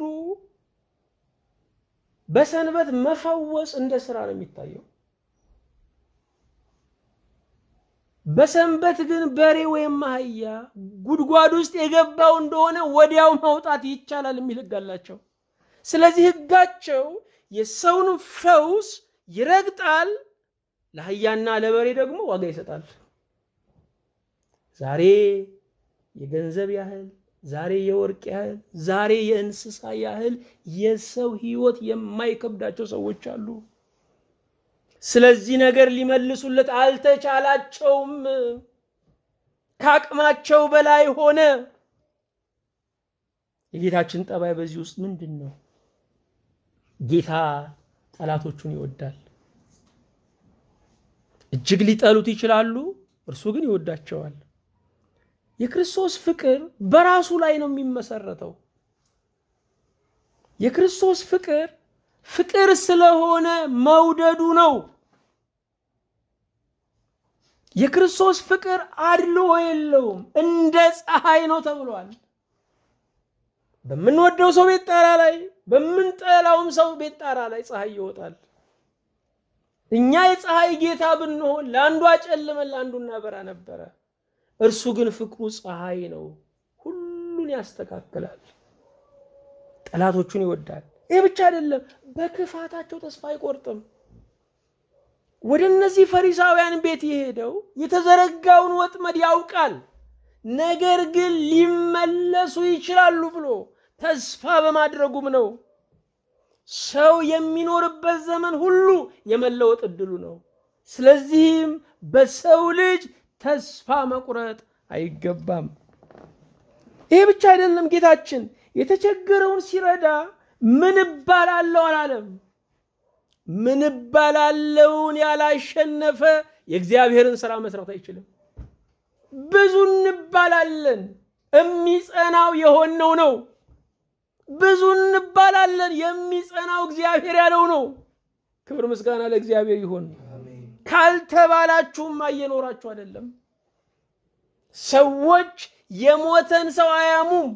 በሰንበት መፈወስ እንደ ስራ ነው የሚታየው። በሰንበት ግን በሬ ወይም አህያ ጉድጓድ ውስጥ የገባው እንደሆነ ወዲያው መውጣት ይቻላል የሚል ሕግ አላቸው። ስለዚህ ህጋቸው የሰውን ፈውስ ይረግጣል፣ ለአህያና ለበሬ ደግሞ ዋጋ ይሰጣል። ዛሬ የገንዘብ ያህል ዛሬ የወርቅ ያህል ዛሬ የእንስሳ ያህል የሰው ህይወት የማይከብዳቸው ሰዎች አሉ። ስለዚህ ነገር ሊመልሱለት አልተቻላቸውም። ከአቅማቸው በላይ ሆነ። የጌታችን ጠባይ በዚህ ውስጥ ምንድን ነው? ጌታ ጠላቶቹን ይወዳል። እጅግ ሊጠሉት ይችላሉ፣ እርሱ ግን ይወዳቸዋል። የክርስቶስ ፍቅር በራሱ ላይ ነው የሚመሰረተው። የክርስቶስ ፍቅር ፍቅር ስለሆነ መውደዱ ነው። የክርስቶስ ፍቅር አድልዎ የለውም፣ እንደ ፀሐይ ነው ተብሏል። በምንወደው ሰው ቤት ጣራ ላይ፣ በምንጠላውም ሰው ቤት ጣራ ላይ ፀሐይ ይወጣል። እኛ የፀሐይ ጌታ ብንሆን ለአንዱ አጨልመን ለአንዱ እናበራ ነበረ። እርሱ ግን ፍቅሩ ፀሐይ ነው፣ ሁሉን ያስተካክላል፣ ጠላቶቹን ይወዳል። ይህ ብቻ አይደለም፣ በክፋታቸው ተስፋ አይቆርጥም። ወደ እነዚህ ፈሪሳውያን ቤት የሄደው የተዘረጋውን ወጥመድ ያውቃል፣ ነገር ግን ሊመለሱ ይችላሉ ብሎ ተስፋ በማድረጉም ነው። ሰው የሚኖርበት ዘመን ሁሉ የመለወጥ እድሉ ነው። ስለዚህም በሰው ልጅ ተስፋ መቁረጥ አይገባም። ይህ ብቻ አይደለም። ጌታችን የተቸገረውን ሲረዳ ምን እባላለሁ አላለም። ምን እባላለውን ያላሸነፈ የእግዚአብሔርን ስራ መስራት አይችልም። ብዙ እንባላለን፣ የሚጸናው የሆነው ነው። ብዙ እንባላለን፣ የሚጸናው እግዚአብሔር ያለው ነው። ክብር ምስጋና ለእግዚአብሔር ይሆን። ካልተባላችሁም እየኖራችሁ አይደለም። ሰዎች የሞተን ሰው አያሙም።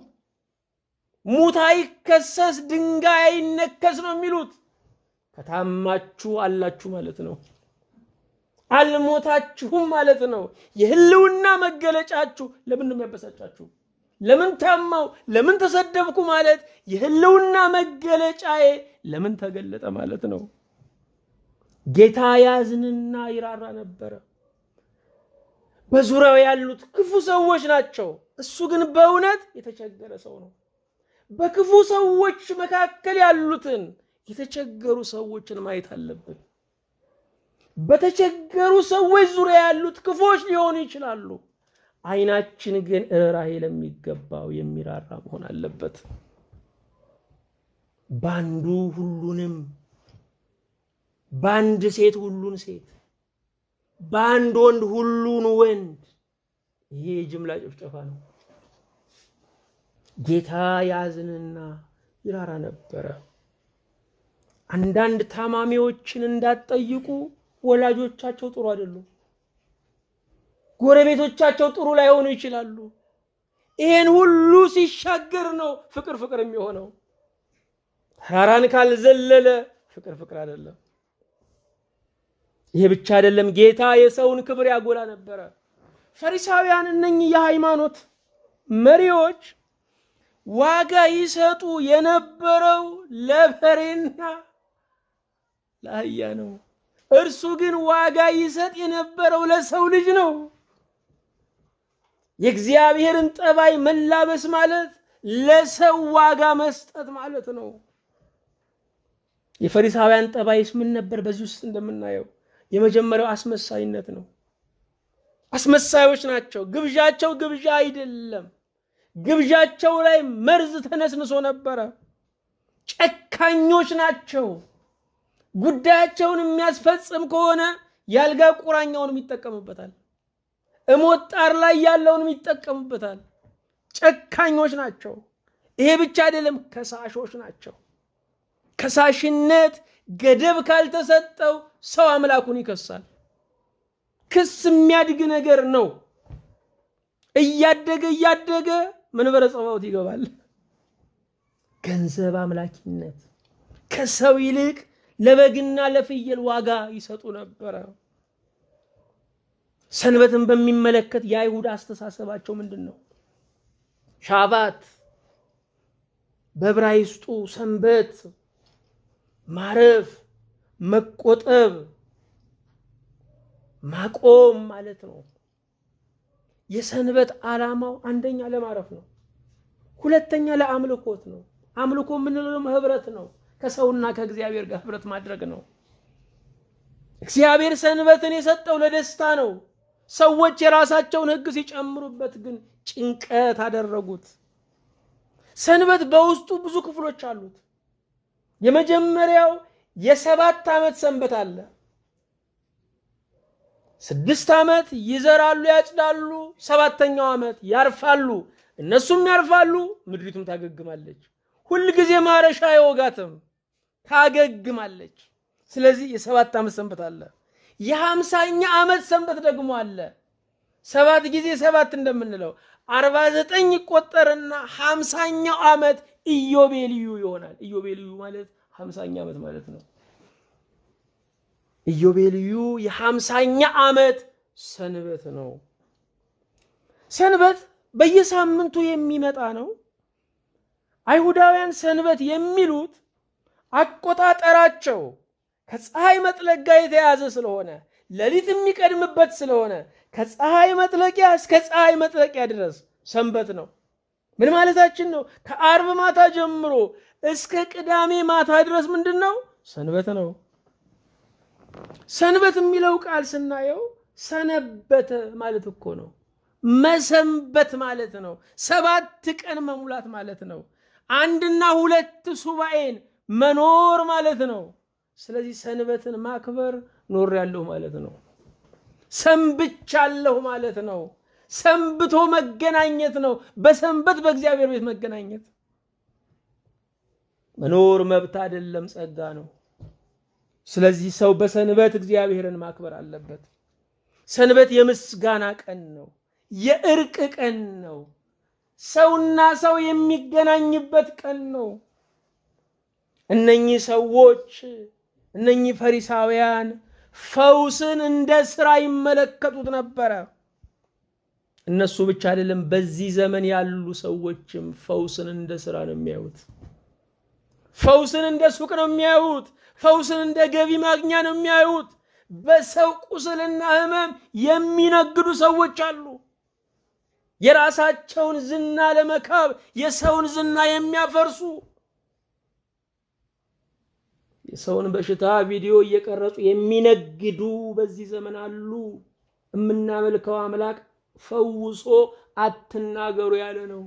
ሙት አይከሰስ፣ ድንጋይ አይነከስ ነው የሚሉት። ከታማችሁ አላችሁ ማለት ነው። አልሞታችሁም ማለት ነው። የህልውና መገለጫችሁ ለምን ነው የሚያበሳጫችሁ? ለምን ታማው፣ ለምን ተሰደብኩ ማለት የህልውና መገለጫዬ ለምን ተገለጠ ማለት ነው። ጌታ ያዝንና ይራራ ነበረ። በዙሪያው ያሉት ክፉ ሰዎች ናቸው። እሱ ግን በእውነት የተቸገረ ሰው ነው። በክፉ ሰዎች መካከል ያሉትን የተቸገሩ ሰዎችን ማየት አለብን። በተቸገሩ ሰዎች ዙሪያ ያሉት ክፎች ሊሆኑ ይችላሉ። አይናችን ግን ርኅራኄ ለሚገባው የሚራራ መሆን አለበት። ባንዱ ሁሉንም በአንድ ሴት ሁሉን ሴት፣ በአንድ ወንድ ሁሉን ወንድ። ይሄ የጅምላ ጭፍጨፋ ነው። ጌታ ያዝንና ይራራ ነበረ። አንዳንድ ታማሚዎችን እንዳትጠይቁ ወላጆቻቸው ጥሩ አይደሉም። ጎረቤቶቻቸው ጥሩ ላይሆኑ ይችላሉ። ይሄን ሁሉ ሲሻገር ነው ፍቅር ፍቅር የሚሆነው። ተራራን ካልዘለለ ፍቅር ፍቅር አይደለም። ይሄ ብቻ አይደለም፣ ጌታ የሰውን ክብር ያጎላ ነበረ። ፈሪሳውያን እነኚህ የሃይማኖት መሪዎች ዋጋ ይሰጡ የነበረው ለበሬና ለአህያ ነው። እርሱ ግን ዋጋ ይሰጥ የነበረው ለሰው ልጅ ነው። የእግዚአብሔርን ጠባይ መላበስ ማለት ለሰው ዋጋ መስጠት ማለት ነው። የፈሪሳውያን ጠባይስ ምን ነበር? በዚህ ውስጥ እንደምናየው የመጀመሪያው አስመሳይነት ነው። አስመሳዮች ናቸው። ግብዣቸው ግብዣ አይደለም። ግብዣቸው ላይ መርዝ ተነስንሶ ነበረ። ጨካኞች ናቸው። ጉዳያቸውን የሚያስፈጽም ከሆነ የአልጋ ቁራኛውንም ይጠቀምበታል። እሞት ጣር ላይ ያለውንም ይጠቀምበታል። ጨካኞች ናቸው። ይሄ ብቻ አይደለም፣ ከሳሾች ናቸው። ከሳሽነት ገደብ ካልተሰጠው ሰው አምላኩን ይከሳል። ክስ የሚያድግ ነገር ነው። እያደገ እያደገ መንበረ ጸባዖት ይገባል። ገንዘብ አምላኪነት ከሰው ይልቅ ለበግና ለፍየል ዋጋ ይሰጡ ነበረ። ሰንበትን በሚመለከት የአይሁድ አስተሳሰባቸው ምንድን ነው? ሻባት በብራይስጡ ሰንበት ማረፍ፣ መቆጠብ፣ ማቆም ማለት ነው። የሰንበት ዓላማው አንደኛ ለማረፍ ነው። ሁለተኛ ለአምልኮት ነው። አምልኮ የምንለው ህብረት ነው። ከሰውና ከእግዚአብሔር ጋር ህብረት ማድረግ ነው። እግዚአብሔር ሰንበትን የሰጠው ለደስታ ነው። ሰዎች የራሳቸውን ህግ ሲጨምሩበት ግን ጭንቀት አደረጉት። ሰንበት በውስጡ ብዙ ክፍሎች አሉት። የመጀመሪያው የሰባት ዓመት ሰንበት አለ። ስድስት ዓመት ይዘራሉ፣ ያጭዳሉ። ሰባተኛው ዓመት ያርፋሉ። እነሱም ያርፋሉ፣ ምድሪቱም ታገግማለች። ሁልጊዜ ማረሻ አይወጋትም፣ ታገግማለች። ስለዚህ የሰባት ዓመት ሰንበት አለ። የሀምሳኛ ዓመት ሰንበት ደግሞ አለ። ሰባት ጊዜ ሰባት እንደምንለው አርባ ዘጠኝ ይቆጠርና ሀምሳኛው ዓመት ኢዮቤልዩ ይሆናል። ኢዮቤልዩ ማለት ሀምሳኛ ዓመት ማለት ነው። ኢዮቤልዩ የሀምሳኛ ዓመት ሰንበት ነው። ሰንበት በየሳምንቱ የሚመጣ ነው። አይሁዳውያን ሰንበት የሚሉት አቆጣጠራቸው ከፀሐይ መጥለቅ ጋር የተያዘ ስለሆነ ሌሊት የሚቀድምበት ስለሆነ ከፀሐይ መጥለቂያ እስከ ፀሐይ መጥለቂያ ድረስ ሰንበት ነው። ምን ማለታችን ነው? ከአርብ ማታ ጀምሮ እስከ ቅዳሜ ማታ ድረስ ምንድን ነው? ሰንበት ነው። ሰንበት የሚለው ቃል ስናየው ሰነበተ ማለት እኮ ነው። መሰንበት ማለት ነው። ሰባት ቀን መሙላት ማለት ነው። አንድና ሁለት ሱባኤን መኖር ማለት ነው። ስለዚህ ሰንበትን ማክበር ኖር ያለሁ ማለት ነው። ሰንብቻለሁ ማለት ነው። ሰንብቶ መገናኘት ነው። በሰንበት በእግዚአብሔር ቤት መገናኘት መኖር መብት አይደለም፣ ጸጋ ነው። ስለዚህ ሰው በሰንበት እግዚአብሔርን ማክበር አለበት። ሰንበት የምስጋና ቀን ነው፣ የእርቅ ቀን ነው፣ ሰውና ሰው የሚገናኝበት ቀን ነው። እነኚህ ሰዎች እነኚህ ፈሪሳውያን ፈውስን እንደ ስራ ይመለከቱት ነበረ። እነሱ ብቻ አይደለም፣ በዚህ ዘመን ያሉ ሰዎችም ፈውስን እንደ ስራ ነው የሚያዩት። ፈውስን እንደ ሱቅ ነው የሚያዩት። ፈውስን እንደ ገቢ ማግኛ ነው የሚያዩት። በሰው ቁስልና ህመም የሚነግዱ ሰዎች አሉ። የራሳቸውን ዝና ለመካብ የሰውን ዝና የሚያፈርሱ የሰውን በሽታ ቪዲዮ እየቀረጹ የሚነግዱ በዚህ ዘመን አሉ። የምናመልከው አምላክ ፈውሶ አትናገሩ ያለ ነው።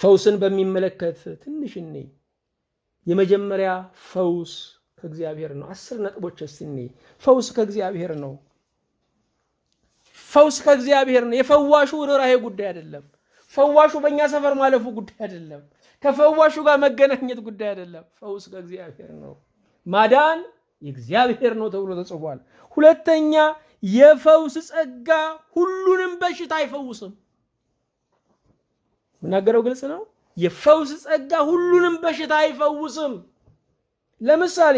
ፈውስን በሚመለከት ትንሽ እኔ የመጀመሪያ ፈውስ ከእግዚአብሔር ነው። አስር ነጥቦች እስቲ እኔ ፈውስ ከእግዚአብሔር ነው። ፈውስ ከእግዚአብሔር ነው። የፈዋሹ ርኅራሄ ጉዳይ አይደለም። ፈዋሹ በእኛ ሰፈር ማለፉ ጉዳይ አይደለም። ከፈዋሹ ጋር መገናኘት ጉዳይ አይደለም። ፈውስ ከእግዚአብሔር ነው። ማዳን የእግዚአብሔር ነው ተብሎ ተጽፏል። ሁለተኛ የፈውስ ጸጋ ሁሉንም በሽታ አይፈውስም። የምናገረው ግልጽ ነው። የፈውስ ጸጋ ሁሉንም በሽታ አይፈውስም። ለምሳሌ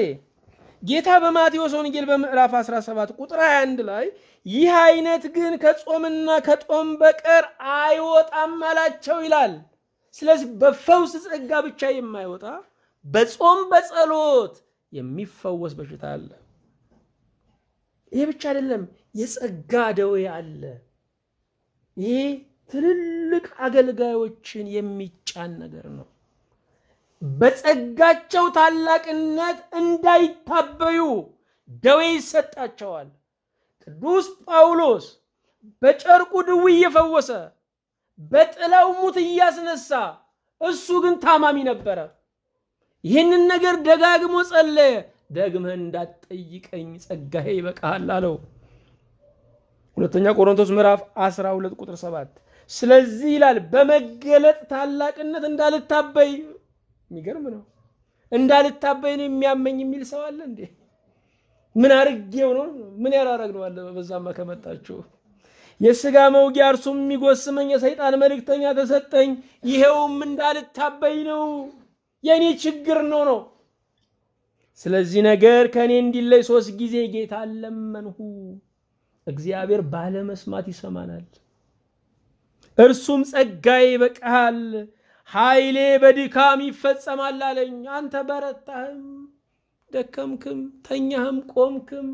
ጌታ በማቴዎስ ወንጌል በምዕራፍ 17 ቁጥር 21 ላይ ይህ አይነት ግን ከጾምና ከጦም በቀር አይወጣም አላቸው ይላል። ስለዚህ በፈውስ ጸጋ ብቻ የማይወጣ በጾም በጸሎት የሚፈወስ በሽታ አለ። ይሄ ብቻ አይደለም፣ የጸጋ ደዌ አለ። ይሄ ትልልቅ አገልጋዮችን የሚጫን ነገር ነው። በጸጋቸው ታላቅነት እንዳይታበዩ ደዌ ይሰጣቸዋል። ቅዱስ ጳውሎስ በጨርቁ ድዊ እየፈወሰ በጥላው ሙት እያስነሳ፣ እሱ ግን ታማሚ ነበረ። ይህንን ነገር ደጋግሞ ጸለየ። ደግመህ እንዳትጠይቀኝ ጸጋሄ ይበቃሃል አለው። ሁለተኛ ቆሮንቶስ ምዕራፍ 12 ቁጥር 7 ስለዚህ ይላል በመገለጥ ታላቅነት እንዳልታበይ። የሚገርም ነው። እንዳልታበይ ነው የሚያመኝ የሚል ሰው አለ እንዴ? ምን አርጌው ነው? ምን አለ። በዛማ ከመጣችሁ የስጋ መውጊያ እርሱም የሚጎስመኝ የሰይጣን መልእክተኛ ተሰጠኝ፣ ይሄውም እንዳልታበይ ነው። የኔ ችግር ነው ነው። ስለዚህ ነገር ከኔ እንዲለይ ሶስት ጊዜ ጌታ ለመንሁ። እግዚአብሔር ባለመስማት ይሰማናል። እርሱም ጸጋዬ ይበቃሃል፣ ኃይሌ በድካም ይፈጸማል አለኝ። አንተ በረታህም፣ ደከምክም፣ ተኛህም፣ ቆምክም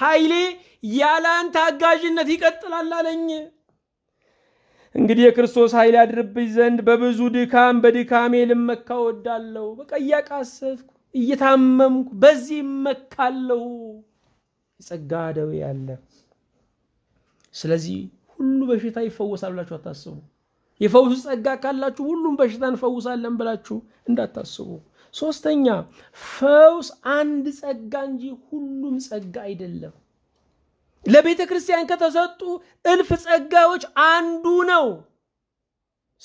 ኃይሌ ያለ አንተ አጋዥነት ይቀጥላል አለኝ። እንግዲህ የክርስቶስ ኃይል ያድርብኝ ዘንድ በብዙ ድካም በድካሜ ልመካ ወዳለሁ። በቃ እያቃሰትኩ እየታመምኩ በዚህ እመካለሁ። የጸጋ ደዌ ያለ ስለዚህ ሁሉ በሽታ ይፈወሳል ብላችሁ አታስቡ። የፈውስ ጸጋ ካላችሁ ሁሉም በሽታ እንፈውሳለን ብላችሁ እንዳታስቡ። ሶስተኛ ፈውስ አንድ ጸጋ እንጂ ሁሉም ጸጋ አይደለም። ለቤተ ክርስቲያን ከተሰጡ እልፍ ጸጋዎች አንዱ ነው።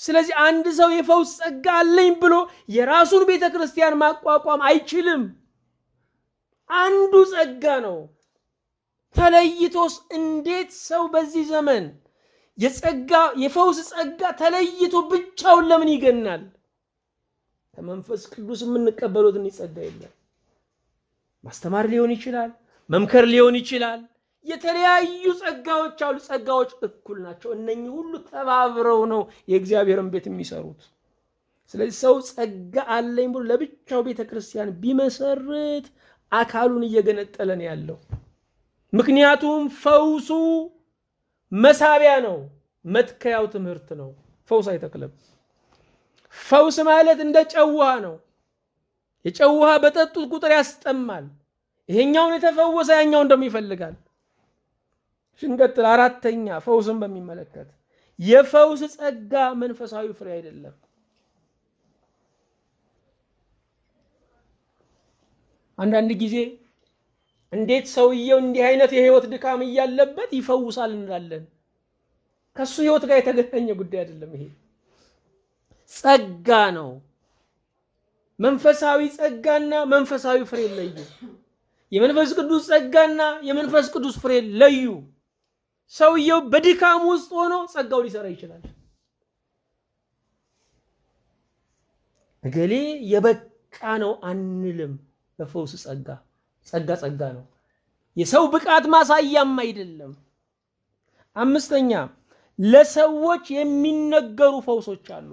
ስለዚህ አንድ ሰው የፈውስ ጸጋ አለኝ ብሎ የራሱን ቤተ ክርስቲያን ማቋቋም አይችልም። አንዱ ጸጋ ነው። ተለይቶስ እንዴት ሰው በዚህ ዘመን የጸጋ የፈውስ ጸጋ ተለይቶ ብቻውን ለምን ይገናል? ከመንፈስ ቅዱስ የምንቀበሉትን ጸጋ የለም። ማስተማር ሊሆን ይችላል፣ መምከር ሊሆን ይችላል፣ የተለያዩ ጸጋዎች አሉ። ጸጋዎች እኩል ናቸው። እነኚህ ሁሉ ተባብረው ነው የእግዚአብሔርን ቤት የሚሰሩት። ስለዚህ ሰው ጸጋ አለኝ ብሎ ለብቻው ቤተ ክርስቲያን ቢመሰርት አካሉን እየገነጠለ ነው ያለው። ምክንያቱም ፈውሱ መሳቢያ ነው፣ መትከያው ትምህርት ነው። ፈውስ አይተክልም። ፈውስ ማለት እንደ ጨውሃ ነው። የጨውሃ በጠጡት ቁጥር ያስጠማል። ይሄኛውን የተፈወሰ ያኛውን ደግሞ ይፈልጋል። እንቀጥል። አራተኛ ፈውስን በሚመለከት የፈውስ ጸጋ መንፈሳዊ ፍሬ አይደለም። አንዳንድ ጊዜ እንዴት ሰውየው እንዲህ አይነት የህይወት ድካም እያለበት ይፈውሳል እንላለን። ከሱ ህይወት ጋር የተገናኘ ጉዳይ አይደለም። ይሄ ጸጋ ነው። መንፈሳዊ ጸጋና መንፈሳዊ ፍሬ ለዩ። የመንፈስ ቅዱስ ጸጋና የመንፈስ ቅዱስ ፍሬ ለዩ። ሰውየው በድካም ውስጥ ሆኖ ጸጋው ሊሰራ ይችላል። እገሌ የበቃ ነው አንልም። በፈውስ ጸጋ ጸጋ ጸጋ ነው፣ የሰው ብቃት ማሳያም አይደለም። አምስተኛ ለሰዎች የሚነገሩ ፈውሶች አሉ።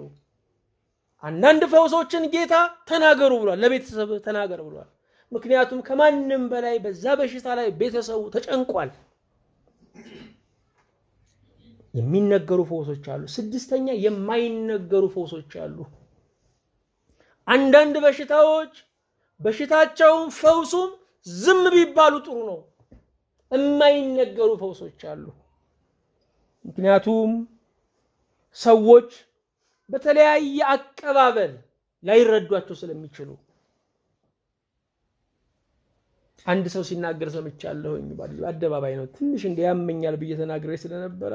አንዳንድ ፈውሶችን ጌታ ተናገሩ ብሏል፣ ለቤተሰብ ተናገር ብሏል። ምክንያቱም ከማንም በላይ በዛ በሽታ ላይ ቤተሰቡ ተጨንቋል። የሚነገሩ ፈውሶች አሉ። ስድስተኛ የማይነገሩ ፈውሶች አሉ። አንዳንድ በሽታዎች በሽታቸውም ፈውሱም ዝም ቢባሉ ጥሩ ነው። የማይነገሩ ፈውሶች አሉ። ምክንያቱም ሰዎች በተለያየ አቀባበል ላይረዷቸው ስለሚችሉ አንድ ሰው ሲናገር ሰምቻለሁኝ። አደባባይ ነው። ትንሽ እንደ ያመኛል ብዬ ተናግሬ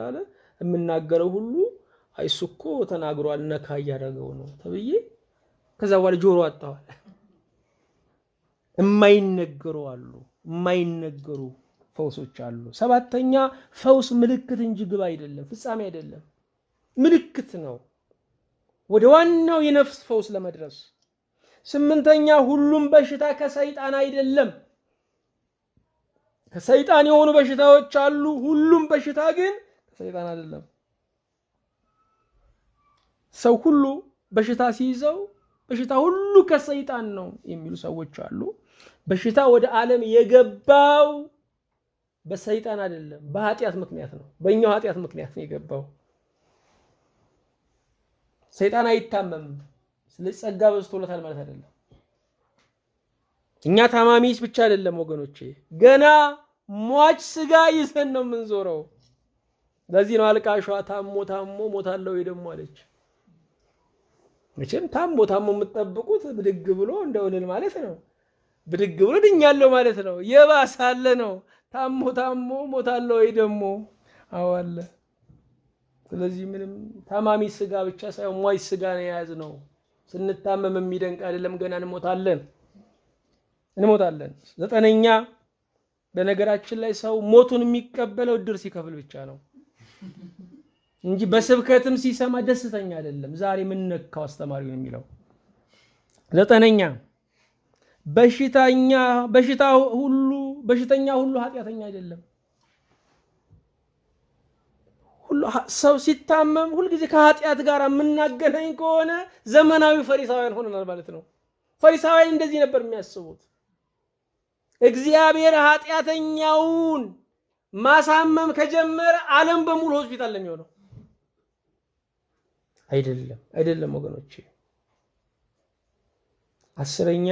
አለ የምናገረው ሁሉ አይሱ እኮ ተናግሯል፣ ነካ እያደረገው ነው ተብዬ ከዛ በኋላ ጆሮ አጣዋል። የማይነገሩ አሉ፣ የማይነገሩ ፈውሶች አሉ። ሰባተኛ ፈውስ ምልክት እንጂ ግብ አይደለም፣ ፍጻሜ አይደለም፣ ምልክት ነው ወደ ዋናው የነፍስ ፈውስ ለመድረስ። ስምንተኛ ሁሉም በሽታ ከሰይጣን አይደለም። ከሰይጣን የሆኑ በሽታዎች አሉ። ሁሉም በሽታ ግን ሰይጣን አይደለም። ሰው ሁሉ በሽታ ሲይዘው በሽታ ሁሉ ከሰይጣን ነው የሚሉ ሰዎች አሉ። በሽታ ወደ ዓለም የገባው በሰይጣን አይደለም፣ በኃጢአት ምክንያት ነው። በእኛው ኃጢአት ምክንያት ነው የገባው። ሰይጣን አይታመምም። ስለዚህ ጸጋ በዝቶለታል ማለት አይደለም። እኛ ታማሚስ ብቻ አይደለም ወገኖቼ፣ ገና ሟች ስጋ ይዘን ነው የምንዞረው። ለዚህ ነው አልቃሿ ታሞ ታሞ ሞታለሁ ደግሞ አለች። መቼም ታሞ ታሞ የምትጠብቁት ብድግ ብሎ እንደውልል ማለት ነው። ብድግ ብሎ ድኛለሁ ማለት ነው። የባሳለ ነው። ታሞ ታሞ ሞታለሁ ወይ ደግሞ አዋለ። ስለዚህ ምንም ታማሚ ስጋ ብቻ ሳይሆን ሟይ ስጋ ነው የያዝ ነው። ስንታመም የሚደንቅ አይደለም። ገና እንሞታለን እንሞታለን። ዘጠነኛ በነገራችን ላይ ሰው ሞቱን የሚቀበለው ዕድር ሲከፍል ብቻ ነው። እንጂ በስብከትም ሲሰማ ደስተኛ አይደለም። ዛሬ ምን ነካው አስተማሪው የሚለው ዘጠነኛ በሽታኛ በሽታ ሁሉ በሽተኛ ሁሉ ኃጢአተኛ አይደለም። ሰው ሲታመም ሁልጊዜ ከኃጢአት ጋር የምናገናኝ ከሆነ ዘመናዊ ፈሪሳውያን ሆነናል ማለት ነው። ፈሪሳውያን እንደዚህ ነበር የሚያስቡት። እግዚአብሔር ኃጢአተኛውን ማሳመም ከጀመረ ዓለም በሙሉ ሆስፒታል ለሚሆነው አይደለም አይደለም ወገኖች። አስረኛ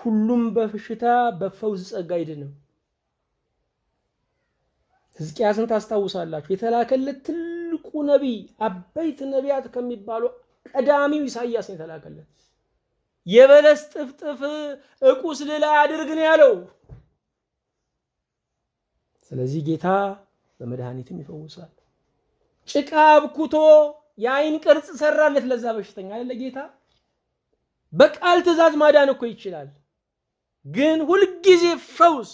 ሁሉም በሽታ በፈውስ ጸጋ አይድንም። ሕዝቅያስን ታስታውሳላችሁ። የተላከለት ትልቁ ነቢይ አበይት ነቢያት ከሚባሉ ቀዳሚው ኢሳያስ ነው የተላከለት። የበለስ ጥፍጥፍ እቁስ ላይ አድርግ ነው ያለው። ስለዚህ ጌታ በመድኃኒትም ይፈውሳል። ጭቃ አብኩቶ የአይን ቅርጽ ሰራለት ለዛ በሽተኛ አለ ጌታ። በቃል ትእዛዝ ማዳን እኮ ይችላል። ግን ሁልጊዜ ፈውስ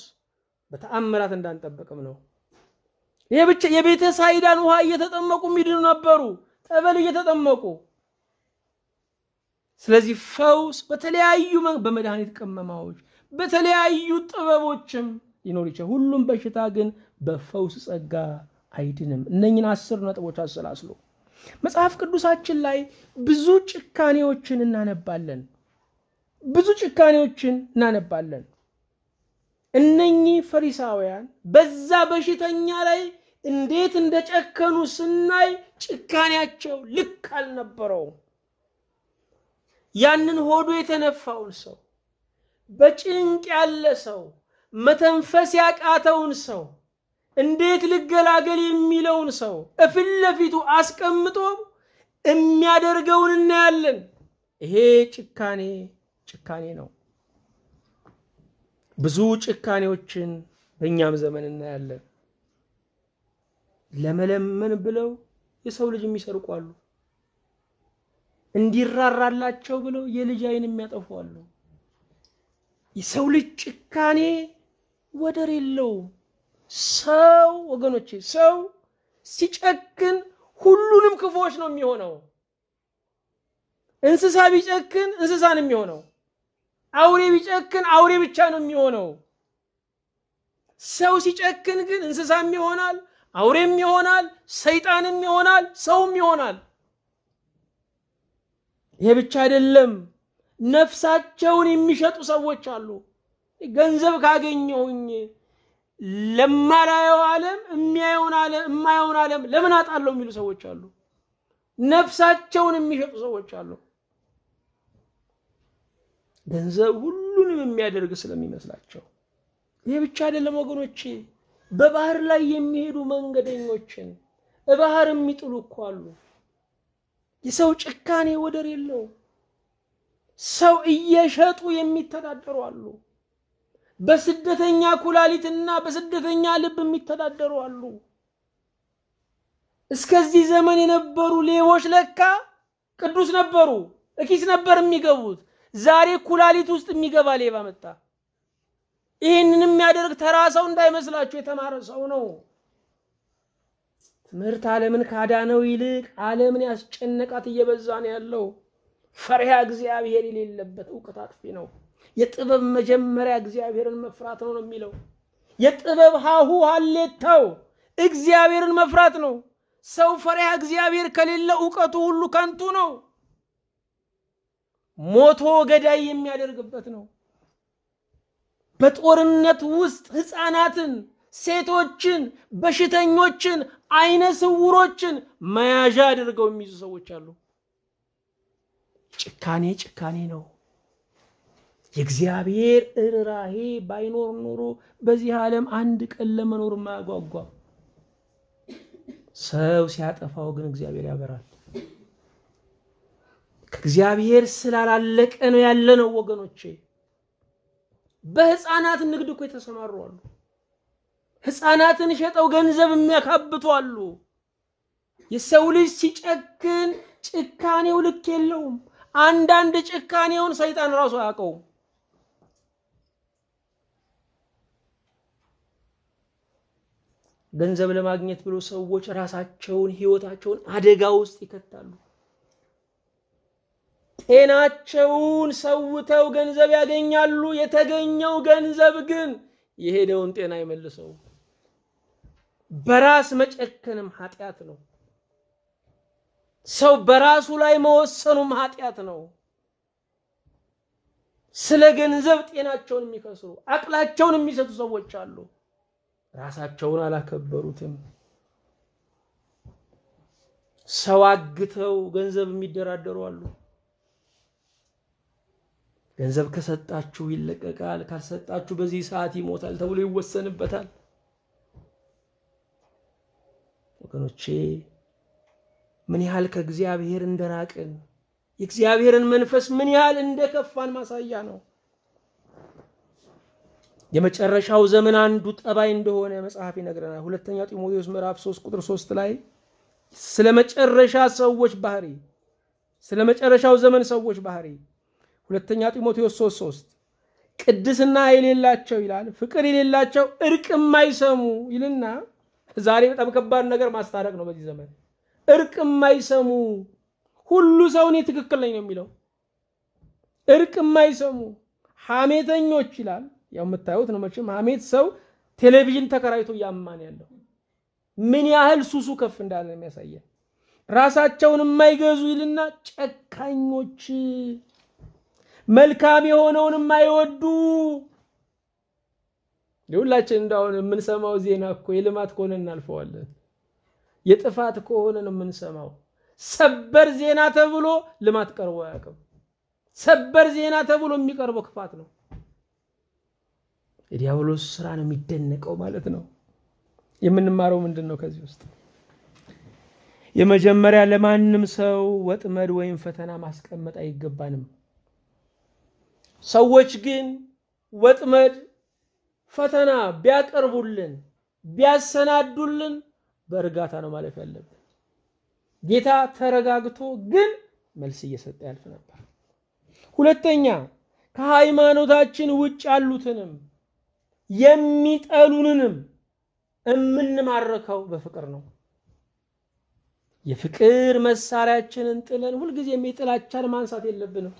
በተአምራት እንዳንጠበቅም ነው። ይሄ ብቻ የቤተ ሳይዳን ውሃ እየተጠመቁ የሚድኑ ነበሩ፣ ጠበል እየተጠመቁ። ስለዚህ ፈውስ በተለያዩ በመድኃኒት ቅመማዎች፣ በተለያዩ ጥበቦችም ሊኖር ይችላል። ሁሉም በሽታ ግን በፈውስ ጸጋ አይድንም። እነኝን አስር ነጥቦች አሰላስሎ መጽሐፍ ቅዱሳችን ላይ ብዙ ጭካኔዎችን እናነባለን። ብዙ ጭካኔዎችን እናነባለን። እነኚህ ፈሪሳውያን በዛ በሽተኛ ላይ እንዴት እንደጨከኑ ስናይ ጭካኔያቸው ልክ አልነበረውም። ያንን ሆዱ የተነፋውን ሰው በጭንቅ ያለ ሰው መተንፈስ ያቃተውን ሰው እንዴት ልገላገል የሚለውን ሰው እፊት ለፊቱ አስቀምጦ የሚያደርገውን እናያለን። ይሄ ጭካኔ ጭካኔ ነው። ብዙ ጭካኔዎችን በእኛም ዘመን እናያለን። ለመለመን ብለው የሰው ልጅ የሚሰርቋሉ፣ እንዲራራላቸው ብለው የልጅ አይን አሉ። የሰው ልጅ ጭካኔ ወደር የለውም። ሰው ወገኖቼ፣ ሰው ሲጨክን ሁሉንም ክፉዎች ነው የሚሆነው። እንስሳ ቢጨክን እንስሳ ነው የሚሆነው። አውሬ ቢጨክን አውሬ ብቻ ነው የሚሆነው። ሰው ሲጨክን ግን እንስሳም ይሆናል፣ አውሬም ይሆናል፣ ሰይጣንም ይሆናል፣ ሰውም ይሆናል። ይሄ ብቻ አይደለም፣ ነፍሳቸውን የሚሸጡ ሰዎች አሉ። ገንዘብ ካገኘሁኝ ለማላየው ዓለም ዓለም የማየውን ዓለም ለምን አጣለው የሚሉ ሰዎች አሉ። ነፍሳቸውን የሚሸጡ ሰዎች አሉ። ገንዘብ ሁሉንም የሚያደርግ ስለሚመስላቸው ይህ ብቻ አይደለም ወገኖቼ። በባህር ላይ የሚሄዱ መንገደኞችን እባህር የሚጥሉ እኮ አሉ። የሰው ጭካኔ ወደር የለው። ሰው እየሸጡ የሚተዳደሩ አሉ። በስደተኛ ኩላሊትና በስደተኛ ልብ የሚተዳደሩ አሉ። እስከዚህ ዘመን የነበሩ ሌቦች ለካ ቅዱስ ነበሩ፣ እኪስ ነበር የሚገቡት። ዛሬ ኩላሊት ውስጥ የሚገባ ሌባ መጣ። ይህንን የሚያደርግ ተራ ሰው እንዳይመስላችሁ፣ የተማረ ሰው ነው። ትምህርት ዓለምን ካዳነው ይልቅ ዓለምን ያስጨነቃት እየበዛ ነው ያለው። ፈሪሃ እግዚአብሔር የሌለበት እውቀት አጥፊ ነው። የጥበብ መጀመሪያ እግዚአብሔርን መፍራት ነው ነው የሚለው። የጥበብ ሀሁ ሀሌታው እግዚአብሔርን መፍራት ነው። ሰው ፈሪሃ እግዚአብሔር ከሌለ እውቀቱ ሁሉ ከንቱ ነው። ሞቶ ገዳይ የሚያደርግበት ነው። በጦርነት ውስጥ ህፃናትን፣ ሴቶችን፣ በሽተኞችን፣ አይነ ስውሮችን መያዣ አድርገው የሚይዙ ሰዎች አሉ። ጭካኔ ጭካኔ ነው። የእግዚአብሔር እርራሄ ባይኖር ኖሮ በዚህ ዓለም አንድ ቀን ለመኖር ማያጓጓ። ሰው ሲያጠፋው ግን እግዚአብሔር ያበራል። ከእግዚአብሔር ስላላለቀ ነው ያለ ነው ወገኖቼ። በህፃናት ንግድ እኮ የተሰማሩ አሉ። ህፃናትን ሸጠው ገንዘብ የሚያካብቱ አሉ። የሰው ልጅ ሲጨክን ጭካኔው ልክ የለውም። አንዳንድ ጭካኔውን ሰይጣን ራሱ አያውቀውም። ገንዘብ ለማግኘት ብሎ ሰዎች ራሳቸውን ህይወታቸውን አደጋ ውስጥ ይከታሉ። ጤናቸውን ሰውተው ገንዘብ ያገኛሉ። የተገኘው ገንዘብ ግን የሄደውን ጤና ይመልሰው። በራስ መጨከንም ኃጢአት ነው። ሰው በራሱ ላይ መወሰኑም ኃጢአት ነው። ስለ ገንዘብ ጤናቸውን የሚከስሩ አቅላቸውን የሚሰጡ ሰዎች አሉ። ራሳቸውን አላከበሩትም። ሰው አግተው ገንዘብ የሚደራደሩ አሉ። ገንዘብ ከሰጣችሁ ይለቀቃል፣ ካልሰጣችሁ በዚህ ሰዓት ይሞታል ተብሎ ይወሰንበታል። ወገኖቼ ምን ያህል ከእግዚአብሔር እንደራቅን የእግዚአብሔርን መንፈስ ምን ያህል እንደከፋን ማሳያ ነው። የመጨረሻው ዘመን አንዱ ጠባይ እንደሆነ መጽሐፍ ይነግረናል። ሁለተኛ ጢሞቴዎስ ምዕራፍ 3 ቁጥር 3 ላይ ስለ መጨረሻ ሰዎች ባህሪ፣ ስለ መጨረሻው ዘመን ሰዎች ባህሪ ሁለተኛ ጢሞቴዎስ 3 3 ቅድስና የሌላቸው ይላል፣ ፍቅር የሌላቸው እርቅ የማይሰሙ ይልና ዛሬ በጣም ከባድ ነገር ማስታረቅ ነው። በዚህ ዘመን እርቅ የማይሰሙ ሁሉ ሰው እኔ ትክክል ነኝ ነው የሚለው። እርቅ የማይሰሙ ሐሜተኞች ይላል ያው የምታዩት ነው መቼም ሐሜት ሰው ቴሌቪዥን ተከራይቶ እያማን ያለው ምን ያህል ሱሱ ከፍ እንዳለ ነው የሚያሳየን። ራሳቸውን የማይገዙ ይልና ጨካኞች፣ መልካም የሆነውን የማይወዱ ሁላችን እንዳሁን የምንሰማው ዜና እኮ የልማት ከሆነ እናልፈዋለን፣ የጥፋት ከሆነ ነው የምንሰማው። ሰበር ዜና ተብሎ ልማት ቀርቦ አያውቅም። ሰበር ዜና ተብሎ የሚቀርበው ክፋት ነው። የዲያብሎስ ስራ ነው የሚደነቀው ማለት ነው። የምንማረው ምንድን ነው ከዚህ ውስጥ? የመጀመሪያ ለማንም ሰው ወጥመድ ወይም ፈተና ማስቀመጥ አይገባንም። ሰዎች ግን ወጥመድ ፈተና ቢያቀርቡልን ቢያሰናዱልን በእርጋታ ነው ማለፍ ያለብን። ጌታ ተረጋግቶ ግን መልስ እየሰጠ ያልፍ ነበር። ሁለተኛ ከሃይማኖታችን ውጭ ያሉትንም የሚጠሉንንም እምንማረከው በፍቅር ነው። የፍቅር መሳሪያችንን ጥለን ሁልጊዜ የሚጥላቻን ማንሳት የለብንም።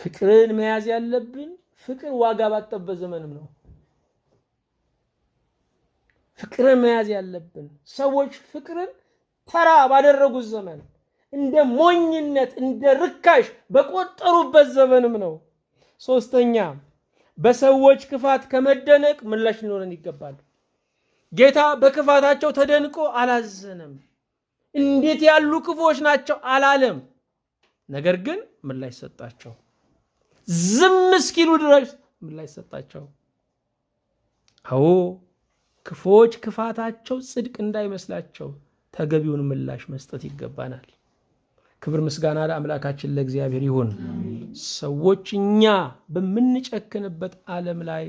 ፍቅርን መያዝ ያለብን ፍቅር ዋጋ ባጠበት ዘመንም ነው። ፍቅርን መያዝ ያለብን ሰዎች ፍቅርን ተራ ባደረጉት ዘመን እንደ ሞኝነት እንደ ርካሽ በቆጠሩበት ዘመንም ነው። ሶስተኛ በሰዎች ክፋት ከመደነቅ ምላሽ ሊኖረን ይገባል። ጌታ በክፋታቸው ተደንቆ አላዘነም። እንዴት ያሉ ክፉዎች ናቸው አላለም። ነገር ግን ምላሽ ሰጣቸው። ዝም እስኪሉ ድረስ ምላሽ ሰጣቸው። አዎ ክፉዎች ክፋታቸው ጽድቅ እንዳይመስላቸው ተገቢውን ምላሽ መስጠት ይገባናል። ክብር ምስጋና ለአምላካችን ለእግዚአብሔር ይሁን። ሰዎች እኛ በምንጨክንበት ዓለም ላይ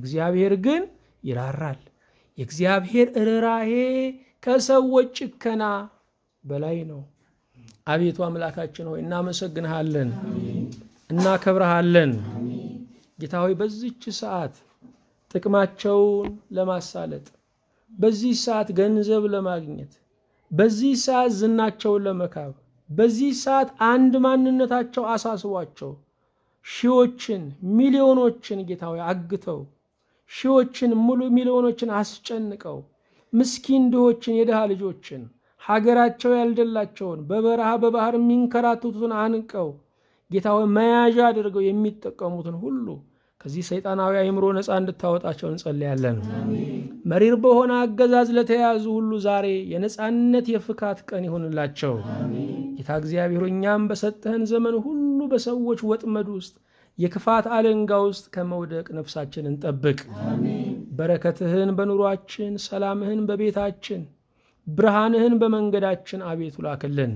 እግዚአብሔር ግን ይራራል። የእግዚአብሔር ርኅራሄ ከሰዎች ጭከና በላይ ነው። አቤቱ አምላካችን ሆይ እናመሰግንሃለን፣ እናከብረሃለን። ጌታ ሆይ በዚች ሰዓት ጥቅማቸውን ለማሳለጥ በዚህ ሰዓት ገንዘብ ለማግኘት በዚህ ሰዓት ዝናቸውን ለመካብ በዚህ ሰዓት አንድ ማንነታቸው አሳስቧቸው ሺዎችን ሚሊዮኖችን ጌታ ሆይ አግተው ሺዎችን ሙሉ ሚሊዮኖችን አስጨንቀው ምስኪን ድሆችን የድሃ ልጆችን ሀገራቸው ያልደላቸውን በበረሃ በባህር የሚንከራተቱትን አንቀው ጌታ ሆይ መያዣ አድርገው የሚጠቀሙትን ሁሉ ከዚህ ሰይጣናዊ አእምሮ ነፃ እንድታወጣቸው እንጸልያለን። መሪር በሆነ አገዛዝ ለተያያዙ ሁሉ ዛሬ የነፃነት የፍካት ቀን ይሆንላቸው። ጌታ እግዚአብሔር እኛም በሰጠህን ዘመን ሁሉ በሰዎች ወጥመድ ውስጥ የክፋት አለንጋ ውስጥ ከመውደቅ ነፍሳችንን ጠብቅ። በረከትህን በኑሯችን፣ ሰላምህን በቤታችን ብርሃንህን በመንገዳችን አቤቱ ላክልን።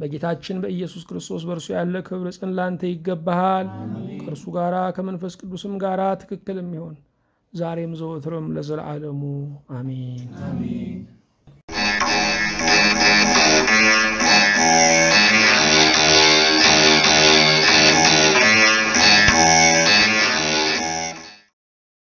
በጌታችን በኢየሱስ ክርስቶስ በእርሱ ያለ ክብር ጽን ላንተ ይገባሃል። ከእርሱ ጋራ ከመንፈስ ቅዱስም ጋራ ትክክል የሚሆን ዛሬም ዘወትርም ለዘለዓለሙ አሜን።